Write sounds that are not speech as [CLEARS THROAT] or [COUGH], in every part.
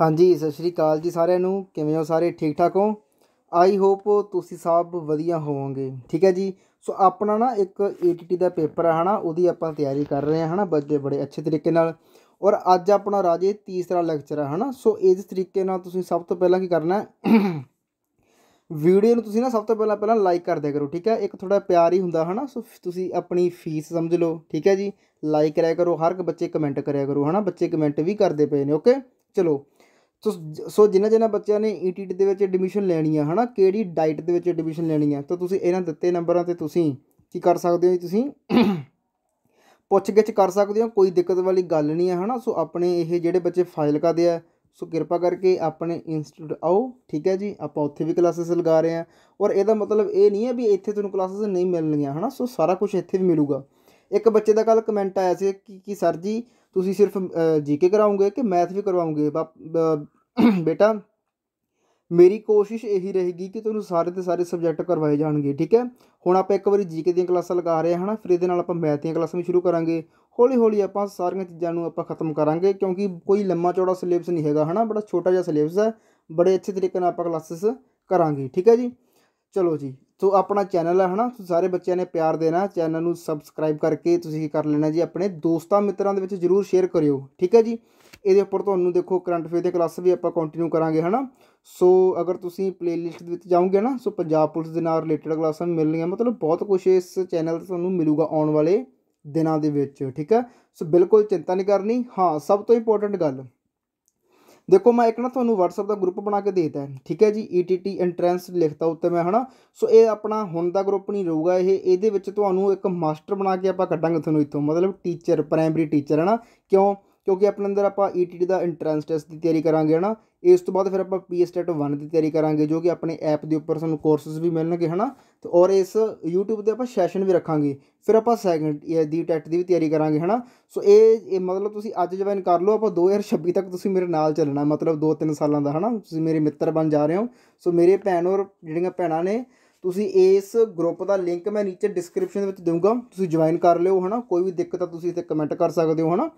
ਹਾਂਜੀ ਸਤਿ ਸ਼੍ਰੀ ਅਕਾਲ ਜੀ ਸਾਰਿਆਂ ਨੂੰ ਕਿਵੇਂ ਹੋ ਸਾਰੇ ਠੀਕ ਠਾਕ ਹੋ ਆਈ ਹੋਪ ਤੁਸੀਂ ਸਭ ਵਧੀਆ ਹੋਵੋਗੇ ਠੀਕ ਹੈ ਜੀ ਸੋ ਆਪਣਾ ਨਾ ਇੱਕ ਏਟੀਟੀ ਦਾ ਪੇਪਰ ਹੈ ਹਨਾ ਉਹਦੀ ਆਪਾਂ ਤਿਆਰੀ ਕਰ ਰਹੇ ਹਾਂ ਹਨਾ ਬੱਚੇ ਬੜੇ ਅੱਛੇ ਤਰੀਕੇ ਨਾਲ ਔਰ ਅੱਜ ਆਪਣਾ ਰਾਜੇ ਤੀਸਰਾ ਲੈਕਚਰ ਹੈ ਹਨਾ ਸੋ ਇਸ ਤਰੀਕੇ ਨਾਲ ਤੁਸੀਂ ਸਭ ਤੋਂ ਪਹਿਲਾਂ ਕੀ ਕਰਨਾ ਹੈ [COUGHS] ਵੀਡੀਓ ਨੂੰ ਤੁਸੀਂ ਨਾ ਸਭ ਤੋਂ ਪਹਿਲਾਂ ਪਹਿਲਾਂ ਲਾਈਕ ਕਰ ਦਿਆ ਕਰੋ ਠੀਕ ਹੈ ਇੱਕ ਥੋੜਾ ਪਿਆਰ ਹੀ ਹੁੰਦਾ ਹਨਾ ਸੋ ਤੁਸੀਂ ਆਪਣੀ ਫੀਸ ਸਮਝ ਲਓ ਠੀਕ ਹੈ ਜੀ ਲਾਈਕ ਕਰਿਆ ਕਰੋ ਹਰ ਇੱਕ ਬੱਚੇ ਕਮੈਂਟ ਕਰਿਆ ਕਰੋ ਹਨਾ ਬੱਚੇ ਕਮੈਂਟ ਵੀ ਕਰਦੇ ਪਏ ਨੇ ਓਕੇ ਚਲੋ ਸੋ ਸੋ ਜਿਨ੍ਹਾਂ ਜਿਨ੍ਹਾਂ ਬੱਚਿਆਂ ਨੇ ਈਟੀਟ e ਦੇ ਵਿੱਚ ਐਡਮਿਸ਼ਨ ਲੈਣੀ ਆ ਹਨਾ ਕਿਹੜੀ ਡਾਈਟ ਦੇ ਵਿੱਚ ਐਡਮਿਸ਼ਨ ਲੈਣੀ ਆ ਤਾਂ ਤੁਸੀਂ ਇਹਨਾਂ ਦਿੱਤੇ ਨੰਬਰਾਂ ਤੇ ਤੁਸੀਂ ਕੀ ਕਰ ਸਕਦੇ ਹੋ ਜੀ ਤੁਸੀਂ [COUGHS] ਪੁੱਛਗਿੱਛ ਕਰ ਸਕਦੇ ਹੋ ਕੋਈ ਦਿੱਕਤ ਵਾਲੀ ਗੱਲ ਨਹੀਂ ਆ ਹਨਾ ਸੋ ਆਪਣੇ ਇਹ ਜਿਹੜੇ ਬੱਚੇ ਫਾਈਲ ਕਰਦੇ ਆ ਸੋ ਕਿਰਪਾ ਕਰਕੇ ਆਪਣੇ ਇੰਸਟੀਟਿਊਟ ਆਓ ਠੀਕ ਹੈ ਜੀ ਆਪਾਂ ਉੱਥੇ ਵੀ ਕਲਾਸਿਸ ਲਗਾ ਰਹੇ ਆ ਔਰ ਇਹਦਾ ਮਤਲਬ ਇਹ ਨਹੀਂ ਹੈ ਵੀ ਇੱਥੇ ਤੁਹਾਨੂੰ ਕਲਾਸਿਸ ਨਹੀਂ ਮਿਲਣਗੀਆਂ ਹਨਾ ਸੋ ਸਾਰਾ ਕੁਝ ਇੱਥੇ ਵੀ ਮਿਲੂਗਾ ਇੱਕ ਬੱਚੇ ਦਾ ਕੱਲ ਕਮੈਂਟ ਆਇਆ ਸੀ ਕਿ ਕੀ ਸਰ ਜੀ ਤੁਸੀਂ ਸਿਰਫ ਜੀਕੇ ਕਰਾਉਂਗੇ ਕਿ ਮੈਥ ਵੀ ਕਰਵਾਉਂਗੇ [CLEARS THROAT] ਬੇਟਾ ਮੇਰੀ ਕੋਸ਼ਿਸ਼ ਇਹੀ ਰਹੇਗੀ ਕਿ ਤੁਹਾਨੂੰ ਸਾਰੇ ਦੇ ਸਾਰੇ ਸਬਜੈਕਟ ਕਰਵਾਏ ਜਾਣਗੇ ਠੀਕ ਹੈ ਹੁਣ ਆਪਾਂ ਇੱਕ ਵਾਰੀ ਜੀਕੇ ਦੀਆਂ ਕਲਾਸਾਂ ਲਗਾ ਰਹੇ ਹਾਂ ਨਾ ਫਿਰ ਇਹਦੇ ਨਾਲ ਆਪਾਂ ਮੈਥ ਦੀਆਂ ਕਲਾਸਾਂ ਵੀ ਸ਼ੁਰੂ ਕਰਾਂਗੇ ਹੌਲੀ ਹੌਲੀ ਆਪਾਂ ਸਾਰੀਆਂ ਚੀਜ਼ਾਂ ਨੂੰ ਆਪਾਂ ਖਤਮ ਕਰਾਂਗੇ ਕਿਉਂਕਿ ਕੋਈ ਲੰਮਾ ਚੌੜਾ ਸਿਲੇਬਸ ਨਹੀਂ ਹੈਗਾ ਹਨਾ ਬੜਾ ਛੋਟਾ ਜਿਹਾ ਸਿਲੇਬਸ ਹੈ ਬੜੇ ਅੱਛੇ ਤਰੀਕੇ ਨਾਲ ਆਪਾਂ ਕਲਾਸਿਸ ਕਰਾਂਗੇ ਠੀਕ ਹੈ ਜੀ ਚਲੋ ਜੀ ਸੋ ਆਪਣਾ ਚੈਨਲ ਹੈ ਹਨਾ ਤੁਸੀਂ ਸਾਰੇ ਬੱਚਿਆਂ ਨੇ ਪਿਆਰ ਦੇਣਾ ਚੈਨਲ ਨੂੰ ਸਬਸਕ੍ਰਾਈਬ ਕਰਕੇ ਤੁਸੀਂ ਕਰ ਲੈਣਾ ਜੀ ਆਪਣੇ ਦੋਸਤਾਂ ਮਿੱਤਰਾਂ ਦੇ ਵਿੱਚ ਜਰੂਰ ਸ਼ੇਅਰ ਕਰਿਓ ਠੀਕ ਹੈ ਜੀ ਇਹਦੇ ਉੱਪਰ ਤੁਹਾਨੂੰ ਦੇਖੋ ਕਰੰਟ ਅਫੇਅਰ ਦੇ ਕਲਾਸ ਵੀ ਆਪਾਂ ਕੰਟੀਨਿਊ ਕਰਾਂਗੇ ਹਨਾ ਸੋ ਅਗਰ ਤੁਸੀਂ ਪਲੇਲਿਸਟ ਦੇ ਵਿੱਚ ਜਾਓਗੇ ਨਾ ਸੋ ਪੰਜਾਬ ਪੁਲਿਸ ਦੇ ਨਾਲ ਰਿਲੇਟਡ ਕਲਾਸਾਂ ਮਿਲਣੀਆਂ ਮਤਲਬ ਬਹੁਤ ਕੁਝ ਇਸ ਚੈਨਲ ਤੇ ਤੁਹਾਨੂੰ ਮਿਲੂਗਾ ਆਉਣ ਵਾਲੇ ਦਿਨਾਂ ਦੇ ਵਿੱਚ ਠੀਕ ਹੈ ਸੋ ਬਿਲਕੁਲ ਚਿੰਤਾ ਨਹੀਂ ਕਰਨੀ ਹਾਂ ਸਭ ਤੋਂ ਇੰਪੋਰਟੈਂਟ ਗੱਲ ਦੇਖੋ ਮੈਂ ਇੱਕ ਨਾ ਤੁਹਾਨੂੰ WhatsApp ਦਾ ਗਰੁੱਪ ਬਣਾ ਕੇ ਦੇਤਾ ਹੈ ਠੀਕ ਹੈ ਜੀ ETT ਐਂਟਰੈਂਸ ਲਿਖਤਾ ਉੱਤੇ ਮੈਂ ਹਨਾ ਸੋ ਇਹ ਆਪਣਾ ਹੁਣ ਦਾ ਗਰੁੱਪ ਨਹੀਂ ਰਹੂਗਾ ਇਹ ਇਹਦੇ ਵਿੱਚ ਤੁਹਾਨੂੰ ਇੱਕ ਮਾਸਟਰ ਬਣਾ ਕੇ ਆਪਾਂ ਕੱਢਾਂਗੇ ਤੁਹਾਨੂੰ ਇੱਥੋਂ ਮਤਲਬ ਟੀਚਰ ਪ੍ਰਾਇਮਰੀ ਟੀਚਰ ਹਨਾ ਕਿਉਂ ਕਿਉਂਕਿ ਆਪਣੇ ਅੰਦਰ ਆਪਾਂ ETD ਦਾ ਐਂਟਰੈਂਸ ਟੈਸਟ ਦੀ ਤਿਆਰੀ ਕਰਾਂਗੇ ਹਨਾ ਇਸ ਤੋਂ ਬਾਅਦ ਫਿਰ ਆਪਾਂ PSAT 1 ਦੀ ਤਿਆਰੀ ਕਰਾਂਗੇ ਜੋ ਕਿ ਆਪਣੇ ਐਪ ਦੇ ਉੱਪਰ ਸਾਨੂੰ ਕੋਰਸਸ ਵੀ ਮਿਲਣਗੇ ਹਨਾ ਤੇ ਔਰ ਇਸ YouTube ਤੇ ਆਪਾਂ ਸੈਸ਼ਨ ਵੀ ਰੱਖਾਂਗੇ ਫਿਰ ਆਪਾਂ ਸੈਕੰਡ ਦੀ ਟੈਟ ਦੀ ਵੀ ਤਿਆਰੀ ਕਰਾਂਗੇ ਹਨਾ ਸੋ ਇਹ ਇਹ ਮਤਲਬ ਤੁਸੀਂ ਅੱਜ ਜੁਆਇਨ ਕਰ ਲਓ ਆਪਾਂ 2026 ਤੱਕ ਤੁਸੀਂ ਮੇਰੇ ਨਾਲ ਚੱਲਣਾ ਮਤਲਬ 2-3 ਸਾਲਾਂ ਦਾ ਹਨਾ ਤੁਸੀਂ ਮੇਰੇ ਮਿੱਤਰ ਬਣ ਜਾ ਰਹੇ ਹੋ ਸੋ ਮੇਰੇ ਭੈਣ ਔਰ ਜਿਹੜੀਆਂ ਭੈਣਾਂ ਨੇ ਤੁਸੀਂ ਇਸ ਗਰੁੱਪ ਦਾ ਲਿੰਕ ਮੈਂ ਨੀਚੇ ਡਿਸਕ੍ਰਿਪਸ਼ਨ ਦੇ ਵਿੱਚ ਦੇਵਾਂਗਾ ਤੁਸੀਂ ਜੁਆਇਨ ਕਰ ਲਿਓ ਹਨਾ ਕੋਈ ਵੀ ਦਿੱਕਤ ਆ ਤੁਸੀਂ ਇੱਥੇ ਕਮੈਂਟ ਕਰ ਸਕਦੇ ਹੋ ਹਨਾ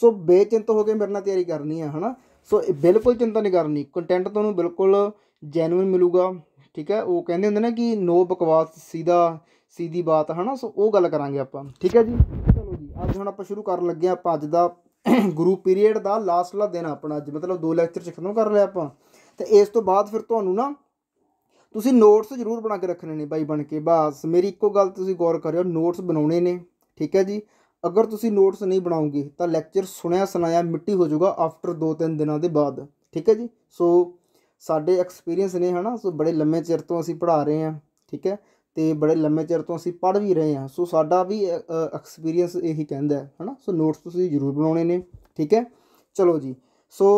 ਸੋ ਬੇਚਿੰਤ ਹੋ ਕੇ ਮੇਰੇ ਨਾਲ ਤਿਆਰੀ ਕਰਨੀ ਹੈ ਹਨਾ ਸੋ ਬਿਲਕੁਲ ਚਿੰਤਾ ਨਹੀਂ ਕਰਨੀ ਕੰਟੈਂਟ ਤੁਹਾਨੂੰ ਬਿਲਕੁਲ ਜੈਨੂਇਨ ਮਿਲੂਗਾ ਠੀਕ ਹੈ ਉਹ ਕਹਿੰਦੇ ਹੁੰਦੇ ਨਾ ਕਿ ਨੋ ਬਕਵਾਸ ਸਿੱਧਾ ਸਿੱਧੀ ਬਾਤ ਹਨਾ ਸੋ ਉਹ ਗੱਲ ਕਰਾਂਗੇ ਆਪਾਂ ਠੀਕ ਹੈ ਜੀ ਚਲੋ ਜੀ ਅੱਜ ਹੁਣ ਆਪਾਂ ਸ਼ੁਰੂ ਕਰਨ ਲੱਗੇ ਆਪਾਂ ਅੱਜ ਦਾ ਗਰੁੱਪ ਪੀਰੀਅਡ ਦਾ ਲਾਸਟਲਾ ਦਿਨ ਆਪਣਾ ਅੱਜ ਮਤਲਬ ਦੋ ਲੈਕਚਰ ਚ ਖਤਮ ਕਰ ਲਿਆ ਆਪਾਂ ਤੇ ਇਸ ਤੋਂ ਬਾਅਦ ਫਿਰ ਤੁਹਾਨੂੰ ਨਾ ਤੁਸੀਂ ਨੋਟਸ ਜ਼ਰੂਰ ਬਣਾ ਕੇ ਰੱਖਣੇ ਨੇ ਬਾਈ ਬਣ ਕੇ ਬਾਸ ਮੇਰੀ ਇੱਕੋ ਗੱਲ ਤੁਸੀਂ ਗੌਰ ਕਰਿਓ ਨੋਟਸ ਬਣਾਉਣੇ ਨੇ ਠੀਕ ਹੈ ਜੀ ਅਗਰ ਤੁਸੀਂ ਨੋਟਸ ਨਹੀਂ ਬਣਾਉਂਗੇ ਤਾਂ ਲੈਕਚਰ ਸੁਣਿਆ ਸੁਣਾਇਆ ਮਿੱਟੀ ਹੋ ਜਾਊਗਾ ਆਫਟਰ 2-3 ਦਿਨਾਂ ਦੇ ਬਾਅਦ ਠੀਕ ਹੈ ਜੀ ਸੋ ਸਾਡੇ ਐਕਸਪੀਰੀਅੰਸ ਨੇ ਹਨਾ ਸੋ ਬੜੇ ਲੰਮੇ ਚਿਰ ਤੋਂ ਅਸੀਂ ਪੜ੍ਹਾ ਰਹੇ ਹਾਂ ਠੀਕ ਹੈ ਤੇ ਬੜੇ ਲੰਮੇ ਚਿਰ ਤੋਂ ਅਸੀਂ ਪੜ੍ਹ ਵੀ ਰਹੇ ਹਾਂ ਸੋ ਸਾਡਾ ਵੀ ਐਕਸਪੀਰੀਅੰਸ ਇਹੀ ਕਹਿੰਦਾ ਹੈ ਹਨਾ ਸੋ ਨੋਟਸ ਤੁਸੀਂ ਜ਼ਰੂਰ ਬਣਾਉਣੇ ਨੇ ਠੀਕ ਹੈ ਚਲੋ ਜੀ ਸੋ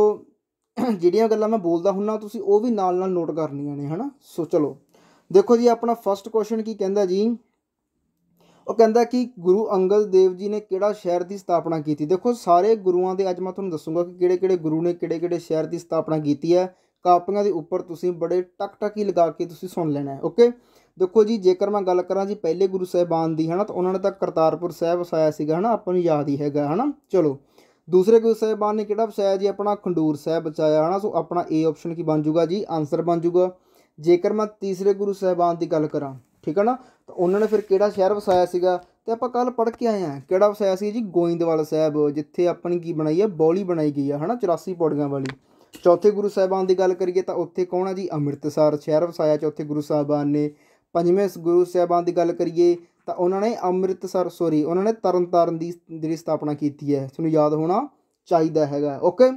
ਜਿਹੜੀਆਂ ਗੱਲਾਂ ਮੈਂ ਬੋਲਦਾ ਹੁੰਨਾ ਤੁਸੀਂ ਉਹ ਵੀ ਨਾਲ ਨਾਲ ਨੋਟ ਕਰਨੀਆਂ ਨੇ ਹਨਾ ਸੋ ਚਲੋ ਦੇਖੋ ਜੀ ਆਪਣਾ ਫਰਸਟ ਕੁਐਸਚਨ ਕੀ ਕਹਿੰਦਾ ਜੀ ਉਹ ਕਹਿੰਦਾ ਕਿ ਗੁਰੂ ਅੰਗਦ ਦੇਵ ਜੀ ਨੇ ਕਿਹੜਾ ਸ਼ਹਿਰ ਦੀ ਸਥਾਪਨਾ ਕੀਤੀ ਦੇਖੋ ਸਾਰੇ ਗੁਰੂਆਂ ਦੇ ਅੱਜ ਮੈਂ ਤੁਹਾਨੂੰ ਦੱਸੂਗਾ ਕਿ ਕਿਹੜੇ-ਕਿਹੜੇ ਗੁਰੂ ਨੇ ਕਿਹੜੇ-ਕਿਹੜੇ ਸ਼ਹਿਰ ਦੀ ਸਥਾਪਨਾ ਕੀਤੀ ਹੈ ਕਾਪੀਆਂ ਦੇ ਉੱਪਰ ਤੁਸੀਂ ਬੜੇ ਟਕ-ਟਕ ਹੀ ਲਗਾ ਕੇ ਤੁਸੀਂ ਸੁਣ ਲੈਣਾ ਹੈ ਓਕੇ ਦੇਖੋ ਜੀ ਜੇਕਰ ਮੈਂ ਗੱਲ ਕਰਾਂ ਜੀ ਪਹਿਲੇ ਗੁਰੂ ਸਾਹਿਬਾਨ ਦੀ ਹਨਾ ਤਾਂ ਉਹਨਾਂ ਨੇ ਤਾਂ ਕਰਤਾਰਪੁਰ ਸਾਹਿਬ ਵਸਾਇਆ ਸੀਗਾ ਹਨਾ ਆਪਾਂ ਨੂੰ ਯਾਦ ਹੀ ਹੈਗਾ ਹਨਾ ਚਲੋ ਦੂਸਰੇ ਗੁਰੂ ਸਾਹਿਬਾਨ ਨੇ ਕਿਹੜਾ ਬਚਾਇਆ ਜੀ ਆਪਣਾ ਖੰਡੂਰ ਸਾਹਿਬ ਬਚਾਇਆ ਹਨਾ ਸੋ ਆਪਣਾ ਏ ਆਪਸ਼ਨ ਕੀ ਬਣ ਜਾਊਗਾ ਜੀ ਆਨਸਰ ਬਣ ਜਾਊਗਾ ਜੇਕਰ ਮੈਂ ਤੀਸਰੇ ਗੁਰੂ ਸਾਹਿਬਾਨ ਦੀ ਗੱਲ ਕਰਾਂ ਠੀਕ ਹੈ ਨਾ ਤਾਂ ਉਹਨਾਂ ਨੇ ਫਿਰ ਕਿਹੜਾ ਸ਼ਹਿਰ ਵਸਾਇਆ ਸੀਗਾ ਤੇ ਆਪਾਂ ਕੱਲ ਪੜ੍ਹ ਕੇ ਆਏ ਆ ਕਿਹੜਾ ਵਸਾਇਆ ਸੀ ਜੀ ਗੋਇੰਦਵਾਲ ਸਾਹਿਬ ਜਿੱਥੇ ਆਪਣੀ ਕੀ ਬਣਾਈ ਹੈ ਬੌਲੀ ਬਣਾਈ ਗਈ ਹੈ ਹਨਾ 84 ਪੌੜੀਆਂ ਵਾਲੀ ਚੌਥੇ ਗੁਰੂ ਸਾਹਿਬਾਨ ਦੀ ਗੱਲ ਕਰੀਏ ਤਾਂ ਉੱਥੇ ਕੌਣ ਆ ਜੀ ਅੰਮ੍ਰਿਤਸਰ ਸ਼ਹਿਰ ਵਸਾਇਆ ਚੌਥੇ ਗੁਰੂ ਸਾਹਿਬਾਨ ਨੇ ਪੰਜਵੇਂ ਗੁਰੂ ਸਾਹਿਬਾਨ ਦੀ ਗੱਲ ਕਰੀਏ ਤਾਂ ਉਹਨਾਂ ਨੇ ਅੰਮ੍ਰਿਤਸਰ ਸੋਰੀ ਉਹਨਾਂ ਨੇ ਤਰਨਤਾਰਨ ਦੀ ਜਿਹੜੀ ਸਥਾਪਨਾ ਕੀਤੀ ਹੈ ਤੁਹਾਨੂੰ ਯਾਦ ਹੋਣਾ ਚਾਹੀਦਾ ਹੈਗਾ ਓਕੇ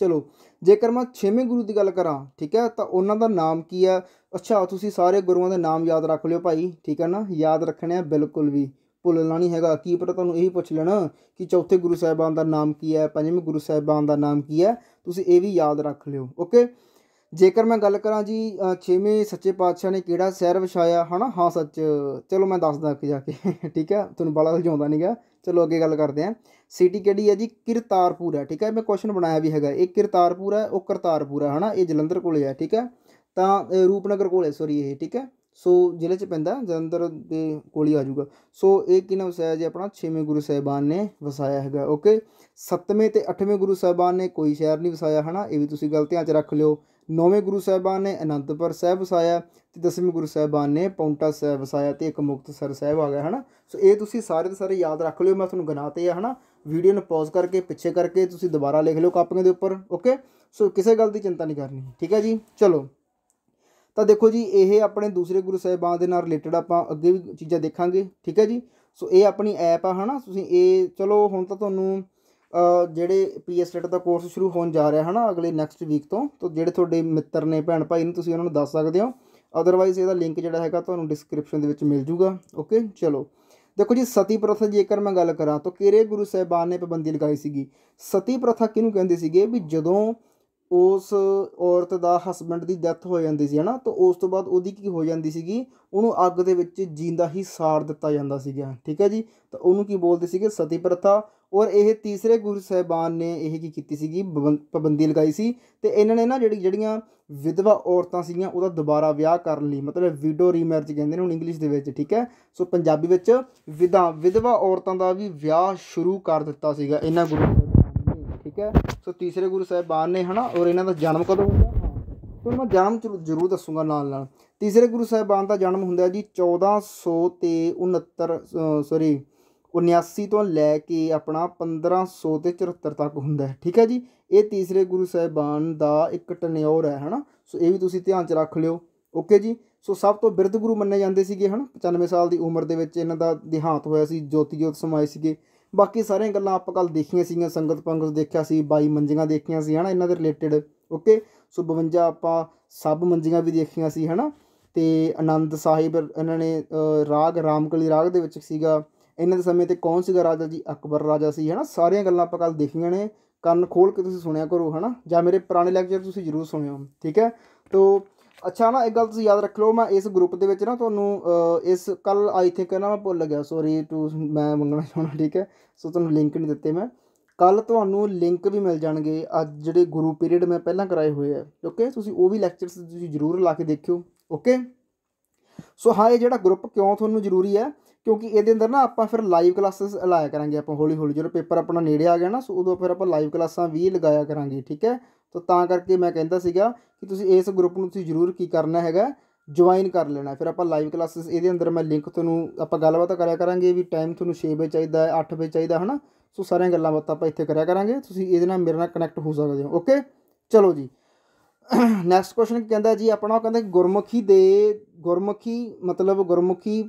ਚਲੋ ਜੇਕਰ ਮੈਂ 6ਵੇਂ ਗੁਰੂ ਦੀ ਗੱਲ ਕਰਾਂ ਠੀਕ ਹੈ ਤਾਂ ਉਹਨਾਂ ਦਾ ਨਾਮ ਕੀ ਹੈ ਅੱਛਾ ਤੁਸੀਂ ਸਾਰੇ ਗੁਰੂਆਂ ਦੇ ਨਾਮ ਯਾਦ ਰੱਖ ਲਿਓ ਭਾਈ ਠੀਕ ਹੈ ਨਾ ਯਾਦ ਰੱਖਣੇ ਆ ਬਿਲਕੁਲ ਵੀ ਭੁੱਲਣਾ ਨਹੀਂ ਹੈਗਾ ਕੀ ਪਤਾ ਤੁਹਾਨੂੰ ਇਹੀ ਪੁੱਛ ਲੈਣਾ ਕਿ ਚੌਥੇ ਗੁਰੂ ਸਾਹਿਬਾਨ ਦਾ ਨਾਮ ਕੀ ਹੈ ਪੰਜਵੇਂ ਗੁਰੂ ਸਾਹਿਬਾਨ ਦਾ ਨਾਮ ਕੀ ਹੈ ਤੁਸੀਂ ਇਹ ਵੀ ਯਾਦ ਰੱਖ ਲਿਓ ਓਕੇ ਜੇਕਰ ਮੈਂ ਗੱਲ ਕਰਾਂ ਜੀ 6ਵੇਂ ਸੱਚੇ ਪਾਤਸ਼ਾਹ ਨੇ ਕਿਹੜਾ ਸ਼ਹਿਰ ਵਿਛਾਇਆ ਹਨਾ ਹਾਂ ਸੱਚ ਚਲੋ ਮੈਂ ਦੱਸਦਾ ਅੱਗੇ ਜਾ ਕੇ [LAUGHS] ਠੀਕ ਹੈ ਤੁਹਾਨੂੰ ਬੜਾ ਲਜਾਉਂਦਾ ਨਹੀਂਗਾ ਚਲੋ ਅੱਗੇ ਗੱਲ ਕਰਦੇ ਆਂ ਸਿਟੀ ਕਿਹੜੀ ਹੈ ਜੀ ਕਿਰਤਾਰਪੁਰ ਹੈ ਠੀਕ ਹੈ ਮੈਂ ਕੁਐਸਚਨ ਬਣਾਇਆ ਵੀ ਹੈਗਾ ਇਹ ਕਿਰਤਾਰਪੁਰ ਹੈ ਉਹ ਕਰਤਾਰਪੁਰ ਹੈ ਹਨਾ ਇਹ ਜਲੰਧਰ ਕੋਲੇ ਹੈ ਠੀਕ ਹੈ ਤਾਂ ਰੂਪਨਗਰ ਕੋਲੇ ਸੋਰੀ ਇਹ ਠੀਕ ਹੈ ਸੋ ਜ਼ਿਲ੍ਹੇ 'ਚ ਪੈਂਦਾ ਜਲੰਧਰ ਦੇ ਕੋਲ ਹੀ ਆ ਜਾਊਗਾ ਸੋ ਇਹ ਕਿਹਨਾਂ ਵਸਾਇਆ ਜੀ ਆਪਣਾ 6ਵੇਂ ਗੁਰੂ ਸਾਹਿਬਾਨ ਨੇ ਵਸਾਇਆ ਹੈਗਾ ਓਕੇ 7ਵੇਂ ਤੇ 8ਵੇਂ ਗੁਰੂ ਸਾਹਿਬਾਨ ਨੇ ਕੋਈ ਸ਼ਹਿਰ ਨਹੀਂ ਵਸਾਇਆ ਹਨਾ ਇਹ ਵੀ ਤੁਸੀਂ ਗਲਤੀਆਂ 'ਚ ਰੱਖ ਲਿਓ ਨੌਵੇਂ ਗੁਰੂ ਸਾਹਿਬਾਨ ਨੇ ਅਨੰਦਪੁਰ ਸਾਹਿਬ ਵਸਾਇਆ ਤੇ ਦਸਵੇਂ ਗੁਰੂ ਸਾਹਿਬਾਨ ਨੇ ਪੌਂਟਾ ਸਾਹਿਬ ਵਸਾਇਆ ਤੇ ਇੱਕ ਮੁਕਤਸਰ ਸਾਹਿਬ ਆ ਗਿਆ ਹਨਾ ਸੋ ਇਹ ਤੁਸੀਂ ਸਾਰੇ ਦੇ ਸਾਰੇ ਯਾਦ ਰੱਖ ਲਿਓ ਮੈਂ ਤੁਹਾਨੂੰ ਗਨਾਤੇ ਆ ਹਨਾ ਵੀਡੀਓ ਨੂੰ ਪੌਜ਼ ਕਰਕੇ ਪਿੱਛੇ ਕਰਕੇ ਤੁਸੀਂ ਦੁਬਾਰਾ ਲਿਖ ਲਿਓ ਕਾਪੀਆਂ ਦੇ ਉੱਪਰ ਓਕੇ ਸੋ ਕਿਸੇ ਗੱਲ ਦੀ ਚਿੰਤਾ ਨਹੀਂ ਕਰਨੀ ਠੀਕ ਹੈ ਜੀ ਚਲੋ ਤਾਂ ਦੇਖੋ ਜੀ ਇਹ ਆਪਣੇ ਦੂਸਰੇ ਗੁਰੂ ਸਾਹਿਬਾਨ ਦੇ ਨਾਲ ਰਿਲੇਟਡ ਆਪਾਂ ਅੱਗੇ ਵੀ ਚੀਜ਼ਾਂ ਦੇਖਾਂਗੇ ਠੀਕ ਹੈ ਜੀ ਸੋ ਇਹ ਆਪਣੀ ਐਪ ਆ ਹਨਾ ਤੁਸੀਂ ਇਹ ਚਲੋ ਹੁਣ ਤਾਂ ਤੁਹਾਨੂੰ ਜਿਹੜੇ ਪੀਐਸ ਸਟੇਟ ਦਾ ਕੋਰਸ ਸ਼ੁਰੂ ਹੋਣ ਜਾ ਰਿਹਾ ਹੈ ਨਾ ਅਗਲੇ ਨੈਕਸਟ ਵੀਕ ਤੋਂ ਤਾਂ ਜਿਹੜੇ ਤੁਹਾਡੇ ਮਿੱਤਰ ਨੇ ਭੈਣ ਭਾਈ ਨੇ ਤੁਸੀਂ ਉਹਨਾਂ ਨੂੰ ਦੱਸ ਸਕਦੇ ਹੋ ਅਦਰਵਾਈਜ਼ ਇਹਦਾ ਲਿੰਕ ਜਿਹੜਾ ਹੈਗਾ ਤੁਹਾਨੂੰ ਡਿਸਕ੍ਰਿਪਸ਼ਨ ਦੇ ਵਿੱਚ ਮਿਲ ਜੂਗਾ ਓਕੇ ਚਲੋ ਦੇਖੋ ਜੀ ਸਤੀ ਪ੍ਰਥਾ ਜੇਕਰ ਮੈਂ ਗੱਲ ਕਰਾਂ ਤਾਂ ਕਿਹੜੇ ਗੁਰੂ ਸਾਹਿਬਾਨ ਨੇ ਪਾਬੰਦੀ ਲਗਾਈ ਸੀਗੀ ਸਤੀ ਪ੍ਰਥਾ ਕਿਹਨੂੰ ਕਹਿੰਦੇ ਸੀਗੇ ਵੀ ਜਦੋਂ ਉਸ ਔਰਤ ਦਾ ਹਸਬੰਡ ਦੀ ਡੈਥ ਹੋ ਜਾਂਦੀ ਸੀ ਹਨਾ ਤਾਂ ਉਸ ਤੋਂ ਬਾਅਦ ਉਹਦੀ ਕੀ ਹੋ ਜਾਂਦੀ ਸੀਗੀ ਉਹਨੂੰ ਅੱਗ ਦੇ ਵਿੱਚ ਜਿੰਦਾ ਹੀ ਸਾੜ ਦਿੱਤਾ ਜਾਂਦਾ ਸੀਗਾ ਠੀਕ ਹੈ ਜੀ ਤਾਂ ਉਹਨੂੰ ਕੀ ਬੋਲਦੇ ਸੀਗੇ ਸਤੀ ਪ੍ਰਥਾ ਔਰ ਇਹ ਤੀਸਰੇ ਗੁਰੂ ਸਹਿਬਾਨ ਨੇ ਇਹ ਕੀ ਕੀਤੀ ਸੀਗੀ ਪਾਬੰਦੀ ਲਗਾਈ ਸੀ ਤੇ ਇਹਨਾਂ ਨੇ ਨਾ ਜਿਹੜੀ ਜਿਹੜੀਆਂ ਵਿਧਵਾ ਔਰਤਾਂ ਸੀਗੀਆਂ ਉਹਦਾ ਦੁਬਾਰਾ ਵਿਆਹ ਕਰਨ ਲਈ ਮਤਲਬ ਵਿਡੋ ਰੀਮੈਰਿਜ ਕਹਿੰਦੇ ਨੇ ਹੁਣ ਇੰਗਲਿਸ਼ ਦੇ ਵਿੱਚ ਠੀਕ ਹੈ ਸੋ ਪੰਜਾਬੀ ਵਿੱਚ ਵਿਧਾ ਵਿਧਵਾ ਔਰਤਾਂ ਦਾ ਵੀ ਵਿਆਹ ਸ਼ੁਰੂ ਕਰ ਦਿੱਤਾ ਸੀਗਾ ਇਹਨਾਂ ਗੁਰੂ ਸਹਿਬਾਨ ਨੇ ਠੀਕ ਹੈ ਸੋ ਤੀਸਰੇ ਗੁਰੂ ਸਾਹਿਬਾਨ ਨੇ ਹਨਾ ਔਰ ਇਹਨਾਂ ਦਾ ਜਨਮ ਕਦੋਂ ਹੁੰਦਾ ਤੁਹਾਨੂੰ ਮੈਂ ਜਨਮ ਜ਼ਰੂਰ ਦੱਸੂਗਾ ਨਾਲ ਨਾਲ ਤੀਸਰੇ ਗੁਰੂ ਸਾਹਿਬਾਨ ਦਾ ਜਨਮ ਹੁੰਦਾ ਜੀ 1400 ਤੇ 69 ਸੌਰੀ 79 ਤੋਂ ਲੈ ਕੇ ਆਪਣਾ 1500 ਤੇ 74 ਤੱਕ ਹੁੰਦਾ ਹੈ ਠੀਕ ਹੈ ਜੀ ਇਹ ਤੀਸਰੇ ਗੁਰੂ ਸਾਹਿਬਾਨ ਦਾ ਇੱਕ ਟਨਿਓਰ ਹੈ ਹਨਾ ਸੋ ਇਹ ਵੀ ਤੁਸੀਂ ਧਿਆਨ 'ਚ ਰੱਖ ਲਿਓ ਓਕੇ ਜੀ ਸੋ ਸਭ ਤੋਂ ਬਿਰਧ ਗੁਰੂ ਮੰਨੇ ਜਾਂਦੇ ਸੀਗੇ ਹਨਾ 95 ਸਾਲ ਦੀ ਉਮਰ ਦੇ ਵਿੱਚ ਇਹਨਾਂ ਦਾ ਦਿਹਾਂਤ ਹੋਇਆ ਸੀ ਜੋਤੀ ਜੋਤ ਸਮਾਏ ਸੀਗੇ ਬਾਕੀ ਸਾਰੀਆਂ ਗੱਲਾਂ ਆਪਾਂ ਕੱਲ ਦੇਖੀਆਂ ਸੀਗੀਆਂ ਸੰਗਤ ਪੰਗਤ ਦੇਖਿਆ ਸੀ 22 ਮੰਜੀਆਂ ਦੇਖੀਆਂ ਸੀ ਹਨਾ ਇਹਨਾਂ ਦੇ ਰਿਲੇਟਡ ਓਕੇ ਸੋ 52 ਆਪਾਂ ਸਭ ਮੰਜੀਆਂ ਵੀ ਦੇਖੀਆਂ ਸੀ ਹਨਾ ਤੇ ਆਨੰਦ ਸਾਹਿਬ ਇਹਨਾਂ ਨੇ ਰਾਗ ਰਾਮਕਲੀ ਰਾਗ ਦੇ ਵਿੱਚ ਸੀਗਾ ਇਹਨਾਂ ਦੇ ਸਮੇਂ ਤੇ ਕੌਣ ਸੀਗਾ ਰਾਜਾ ਜੀ ਅਕਬਰ ਰਾਜਾ ਸੀ ਹਨਾ ਸਾਰੀਆਂ ਗੱਲਾਂ ਆਪਾਂ ਕੱਲ ਦੇਖੀਆਂ ਨੇ ਕੰਨ ਖੋਲ ਕੇ ਤੁਸੀਂ ਸੁਣਿਆ ਕਰੋ ਹਨਾ ਜਾਂ ਮੇਰੇ ਪੁਰਾਣੇ ਲੈਕਚਰ ਤੁਸੀਂ ਜ਼ਰੂਰ ਸੁਣਿਓ ਠੀਕ ਹੈ ਤੋਂ ਅੱਛਾ ਨਾ ਇੱਕ ਗੱਲ ਤੁਸੀਂ ਯਾਦ ਰੱਖ ਲਓ ਮੈਂ ਇਸ ਗਰੁੱਪ ਦੇ ਵਿੱਚ ਨਾ ਤੁਹਾਨੂੰ ਇਸ ਕੱਲ ਆਈ ਥਿੰਕ ਨਾ ਮੈਂ ਭੁੱਲ ਗਿਆ ਸੌਰੀ ਟੂ ਮੈਂ ਮੰਗਣਾ ਚਾਹਣਾ ਠੀਕ ਹੈ ਸੋ ਤੁਹਾਨੂੰ ਲਿੰਕ ਨਹੀਂ ਦਿੱਤੇ ਮੈਂ ਕੱਲ ਤੁਹਾਨੂੰ ਲਿੰਕ ਵੀ ਮਿਲ ਜਾਣਗੇ ਅੱਜ ਜਿਹੜੇ ਗੁਰੂ ਪੀਰੀਅਡ ਮੈਂ ਪਹਿਲਾਂ ਕਰਾਏ ਹੋਏ ਆ ਓਕੇ ਤੁਸੀਂ ਉਹ ਵੀ ਲੈਕਚਰਸ ਤੁਸੀਂ ਜ਼ਰੂਰ ਲਾ ਕੇ ਦੇਖਿਓ ਓਕੇ ਸੋ ਹਾਂ ਇਹ ਜਿਹੜਾ ਗਰੁੱਪ ਕਿਉਂ ਤੁਹਾਨੂੰ ਜ਼ਰੂਰੀ ਹੈ ਕਿਉਂਕਿ ਇਹਦੇ ਅੰਦਰ ਨਾ ਆਪਾਂ ਫਿਰ ਲਾਈਵ ਕਲਾਸਸ ਲਾਇਆ ਕਰਾਂਗੇ ਆਪਾਂ ਹੌਲੀ ਹੌਲੀ ਜਦੋਂ ਪੇਪਰ ਆਪਣਾ ਨੇੜੇ ਆ ਗਿਆ ਨਾ ਸੋ ਉਦੋਂ ਫਿਰ ਆਪਾਂ ਲਾਈਵ ਕਲਾਸਾਂ ਵੀ ਲਗਾਇਆ ਕਰਾਂਗੇ ਠੀਕ ਹੈ ਤਾਂ ਤਾਂ ਕਰਕੇ ਮੈਂ ਕਹਿੰਦਾ ਸੀਗਾ ਕਿ ਤੁਸੀਂ ਇਸ ਗਰੁੱਪ ਨੂੰ ਤੁਸੀਂ ਜ਼ਰੂਰ ਕੀ ਕਰਨਾ ਹੈਗਾ ਜੁਆਇਨ ਕਰ ਲੈਣਾ ਫਿਰ ਆਪਾਂ ਲਾਈਵ ਕਲਾਸਸ ਇਹਦੇ ਅੰਦਰ ਮੈਂ ਲਿੰਕ ਤੁਹਾਨੂੰ ਆਪਾਂ ਗੱਲਬਾਤ ਕਰਿਆ ਕਰਾਂਗੇ ਵੀ ਟਾਈਮ ਤੁਹਾਨੂੰ 6 ਵਜੇ ਚਾਹੀਦਾ ਹੈ 8 ਵਜੇ ਚਾਹੀਦਾ ਹਨਾ ਸੋ ਸਾਰੀਆਂ ਗੱਲਾਂ ਬਾਤਾਂ ਆਪਾਂ ਇੱਥੇ ਕਰਿਆ ਕਰਾਂਗੇ ਤੁਸੀਂ ਇਹਦੇ ਨਾਲ ਮੇਰੇ ਨਾਲ ਕਨੈਕਟ ਹੋ ਸਕਦੇ ਹੋ ਓਕੇ ਚਲੋ ਜੀ ਨੈਕਸਟ ਕੁਐਸਚਨ ਕਹਿੰਦਾ ਜੀ ਆਪਣਾ ਉਹ ਕਹਿੰਦਾ ਗੁਰਮੁਖੀ ਦੇ ਗੁਰਮੁਖੀ ਮਤਲਬ ਗੁਰਮੁਖੀ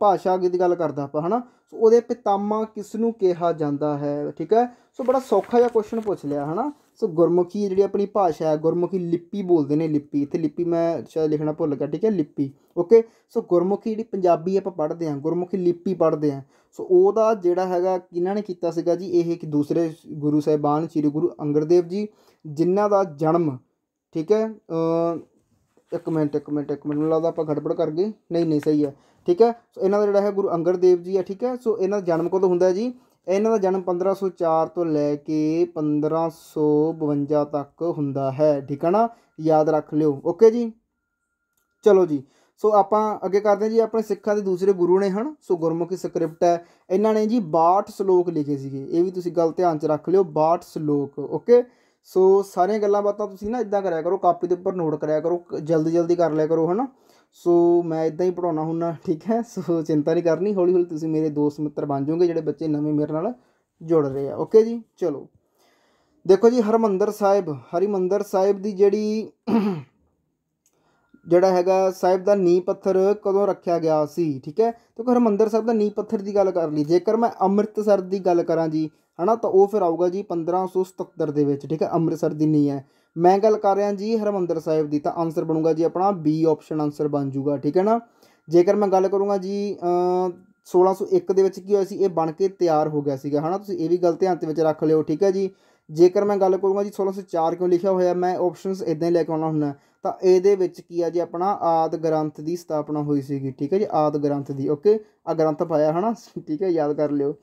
ਭਾਸ਼ਾ ਦੀ ਗੱਲ ਕਰਦਾ ਆਪਾਂ ਹਨਾ ਸੋ ਉਹਦੇ ਪਿਤਾਮਾ ਕਿਸ ਨੂੰ ਕਿਹਾ ਜਾਂਦਾ ਹੈ ਠੀਕ ਹੈ ਸੋ ਬੜਾ ਸੌਖਾ ਜਿਹਾ ਕੁਐਸਚਨ ਪੁੱਛ ਲਿਆ ਹਨਾ ਸੋ ਗੁਰਮੁਖੀ ਜਿਹੜੀ ਆਪਣੀ ਭਾਸ਼ਾ ਹੈ ਗੁਰਮੁਖੀ ਲਿਪੀ ਬੋਲਦੇ ਨੇ ਲਿਪੀ ਇੱਥੇ ਲਿਪੀ ਮੈਂ ਸ਼ਾਇਦ ਲਿਖਣਾ ਭੁੱਲ ਗਿਆ ਠੀਕ ਹੈ ਲਿਪੀ ਓਕੇ ਸੋ ਗੁਰਮੁਖੀ ਜਿਹੜੀ ਪੰਜਾਬੀ ਆਪਾਂ ਪੜ੍ਹਦੇ ਆ ਗੁਰਮੁਖੀ ਲਿਪੀ ਪੜ੍ਹਦੇ ਆ ਸੋ ਉਹਦਾ ਜਿਹੜਾ ਹੈਗਾ ਕਿਹਨਾਂ ਨੇ ਕੀਤਾ ਸੀਗਾ ਜੀ ਇਹ ਇੱਕ ਦੂਸਰੇ ਗੁਰੂ ਸਾਹਿਬਾਨ ਸ੍ਰੀ ਗੁਰੂ ਅੰਗਦ ਦੇਵ ਜੀ ਜਿਨ੍ਹਾਂ ਦਾ ਜਨਮ ਠੀਕ ਹੈ ਇੱਕ ਮਿੰਟ ਇੱਕ ਮਿੰਟ ਇੱਕ ਮਿੰਟ ਮੈਨੂੰ ਲੱਗਦਾ ਆਪਾਂ ਘੜਬੜ ਕਰ ਗਏ ਨਹੀਂ ਨਹੀਂ ਸਹੀ ਹੈ ਠੀਕ ਹੈ ਸੋ ਇਹਨਾਂ ਦਾ ਜਿਹੜਾ ਹੈ ਗੁਰੂ ਅੰਗਦ ਦੇਵ ਜੀ ਹੈ ਠੀਕ ਹੈ ਸੋ ਇਹਨਾਂ ਦਾ ਜਨਮ ਕਦੋਂ ਹੁੰਦਾ ਜੀ ਇਹਨਾਂ ਦਾ ਜਨਮ 1504 ਤੋਂ ਲੈ ਕੇ 1552 ਤੱਕ ਹੁੰਦਾ ਹੈ ਠੀਕ ਹੈ ਨਾ ਯਾਦ ਰੱਖ ਲਿਓ ਓਕੇ ਜੀ ਚਲੋ ਜੀ ਸੋ ਆਪਾਂ ਅੱਗੇ ਕਰਦੇ ਹਾਂ ਜੀ ਆਪਣੇ ਸਿੱਖਾਂ ਦੇ ਦੂਸਰੇ ਗੁਰੂ ਨੇ ਹਨ ਸੋ ਗੁਰਮੁਖੀ ਸਕ੍ਰਿਪਟ ਹੈ ਇਹਨਾਂ ਨੇ ਜੀ 62 ਸ਼ਲੋਕ ਲਿਖੇ ਸੀਗੇ ਇਹ ਵੀ ਤੁਸੀਂ ਗੱਲ ਧਿਆਨ 'ਚ ਰੱਖ ਲਿਓ 62 ਸ਼ਲੋਕ ਓਕੇ ਸੋ ਸਾਰੀਆਂ ਗੱਲਾਂ ਬਾਤਾਂ ਤੁਸੀਂ ਨਾ ਇਦਾਂ ਕਰਿਆ ਕਰੋ ਕਾਪੀ ਦੇ ਉੱਪਰ ਨੋਟ ਕਰਿਆ ਕਰੋ ਜਲਦੀ ਜਲਦੀ ਕਰ ਲਿਆ ਕਰੋ ਹਨਾ ਸੋ ਮੈਂ ਇਦਾਂ ਹੀ ਪੜਾਉਣਾ ਹੁੰਨਾ ਠੀਕ ਹੈ [LAUGHS] ਸੋ ਚਿੰਤਾ ਨਹੀਂ ਕਰਨੀ ਹੌਲੀ ਹੌਲੀ ਤੁਸੀਂ ਮੇਰੇ ਦੋਸਤ ਮਿੱਤਰ ਬਣ ਜਾਓਗੇ ਜਿਹੜੇ ਬੱਚੇ ਨਵੇਂ ਮੇਰੇ ਨਾਲ ਜੁੜ ਰਹੇ ਆ ਓਕੇ ਜੀ ਚਲੋ ਦੇਖੋ ਜੀ ਹਰਮੰਦਰ ਸਾਹਿਬ ਹਰਿਮੰਦਰ ਸਾਹਿਬ ਦੀ ਜਿਹੜੀ [CLEARS THROAT] ਜਿਹੜਾ ਹੈਗਾ ਸਾਹਿਬ ਦਾ ਨੀ ਪੱਥਰ ਕਦੋਂ ਰੱਖਿਆ ਗਿਆ ਸੀ ਠੀਕ ਹੈ ਤੇ ਹਰਮੰਦਰ ਸਾਹਿਬ ਦਾ ਨੀ ਪੱਥਰ ਦੀ ਗੱਲ ਕਰ ਲਈ ਜੇਕਰ ਮੈਂ ਅੰਮ੍ਰਿਤਸਰ ਦੀ ਗੱਲ ਕਰਾਂ ਜੀ ਹਨਾ ਤਾਂ ਉਹ ਫਿਰ ਆਊਗਾ ਜੀ 1577 ਦੇ ਵਿੱਚ ਠੀਕ ਹੈ ਅੰਮ੍ਰਿਤਸਰ ਦੀ ਨਹੀਂ ਹੈ ਮੈਂ ਗੱਲ ਕਰ ਰਿਹਾ ਜੀ ਹਰਮੰਦਰ ਸਾਹਿਬ ਦੀ ਤਾਂ ਆਨਸਰ ਬਣੂਗਾ ਜੀ ਆਪਣਾ ਬੀ ਆਪਸ਼ਨ ਆਨਸਰ ਬਣ ਜਾਊਗਾ ਠੀਕ ਹੈ ਨਾ ਜੇਕਰ ਮੈਂ ਗੱਲ ਕਰੂੰਗਾ ਜੀ 1601 ਦੇ ਵਿੱਚ ਕੀ ਹੋਇਆ ਸੀ ਇਹ ਬਣ ਕੇ ਤਿਆਰ ਹੋ ਗਿਆ ਸੀਗਾ ਹਨਾ ਤੁਸੀਂ ਇਹ ਵੀ ਗੱਲ ਧਿਆਨ ਤੇ ਵਿੱਚ ਰੱਖ ਲਿਓ ਠੀਕ ਹੈ ਜੀ ਜੇਕਰ ਮੈਂ ਗੱਲ ਕਰੂੰਗਾ ਜੀ 1604 ਕਿਉਂ ਲਿਖਿਆ ਹੋਇਆ ਮੈਂ ਆਪਸ਼ਨਸ ਇਦਾਂ ਹੀ ਲੈ ਕੇ ਆਉਣਾ ਹੁੰਦਾ ਤਾਂ ਇਹਦੇ ਵਿੱਚ ਕੀ ਆ ਜੀ ਆਪਣਾ ਆਦ ਗ੍ਰੰਥ ਦੀ ਸਥਾਪਨਾ ਹੋਈ ਸੀਗੀ ਠੀਕ ਹੈ ਜੀ ਆਦ ਗ੍ਰੰਥ ਦੀ ਓਕੇ ਆ ਗ੍ਰੰਥ ਪਾਇਆ ਹਨਾ ਠੀਕ ਹੈ ਯਾਦ ਕਰ ਲਿਓ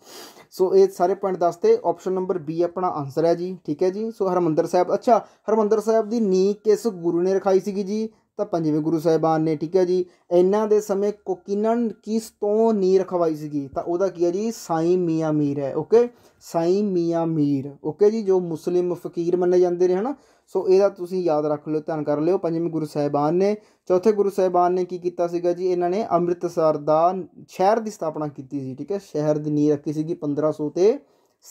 ਸੋ ਇਹ ਸਾਰੇ ਪੁਆਇੰਟ ਦੱਸਤੇ ਆਪਸ਼ਨ ਨੰਬਰ ਬੀ ਆਪਣਾ ਆਨਸਰ ਹੈ ਜੀ ਠੀਕ ਹੈ ਜੀ ਸੋ ਹਰਮੰਦਰ ਸਾਹਿਬ ਅੱਛਾ ਹਰਮੰਦਰ ਸਾਹਿਬ ਦੀ ਨੀ ਕਿਸ ਗੁਰੂ ਨੇ ਰਖਾਈ ਸੀਗੀ ਜੀ ਤਾਂ ਪੰਜਵੇਂ ਗੁਰੂ ਸਾਹਿਬਾਨ ਨੇ ਠੀਕ ਹੈ ਜੀ ਇਹਨਾਂ ਦੇ ਸਮੇਂ ਕੋਕਿਨਨ ਕਿਸ ਤੋਂ ਨੀ ਰਖਵਾਈ ਸੀਗੀ ਤਾਂ ਉਹਦਾ ਕੀ ਹੈ ਜੀ ਸਾਈਂ ਮੀਆਂ ਮੀਰ ਹੈ ਓਕੇ ਸਾਈਂ ਮੀਆਂ ਮੀਰ ਓਕੇ ਜੀ ਜੋ ਮੁਸਲਿਮ ਫਕੀਰ ਮੰਨੇ ਜਾਂਦੇ ਨੇ ਹਨਾ ਸੋ ਇਹਦਾ ਤੁਸੀਂ ਯਾਦ ਰੱਖ ਲਿਓ ਧਿਆਨ ਕਰ ਲਿਓ ਪੰਜਵੇਂ ਗੁਰੂ ਸਾਹਿਬਾਨ ਨੇ ਚੌਥੇ ਗੁਰੂ ਸਾਹਿਬਾਨ ਨੇ ਕੀ ਕੀਤਾ ਸੀਗਾ ਜੀ ਇਹਨਾਂ ਨੇ ਅੰਮ੍ਰਿਤਸਰ ਦਾ ਸ਼ਹਿਰ ਦੀ ਸਥਾਪਨਾ ਕੀਤੀ ਸੀ ਠੀਕ ਹੈ ਸ਼ਹਿਰ ਦੀ ਨੀਂਹ ਰੱਖੀ ਸੀਗੀ 1500 ਤੇ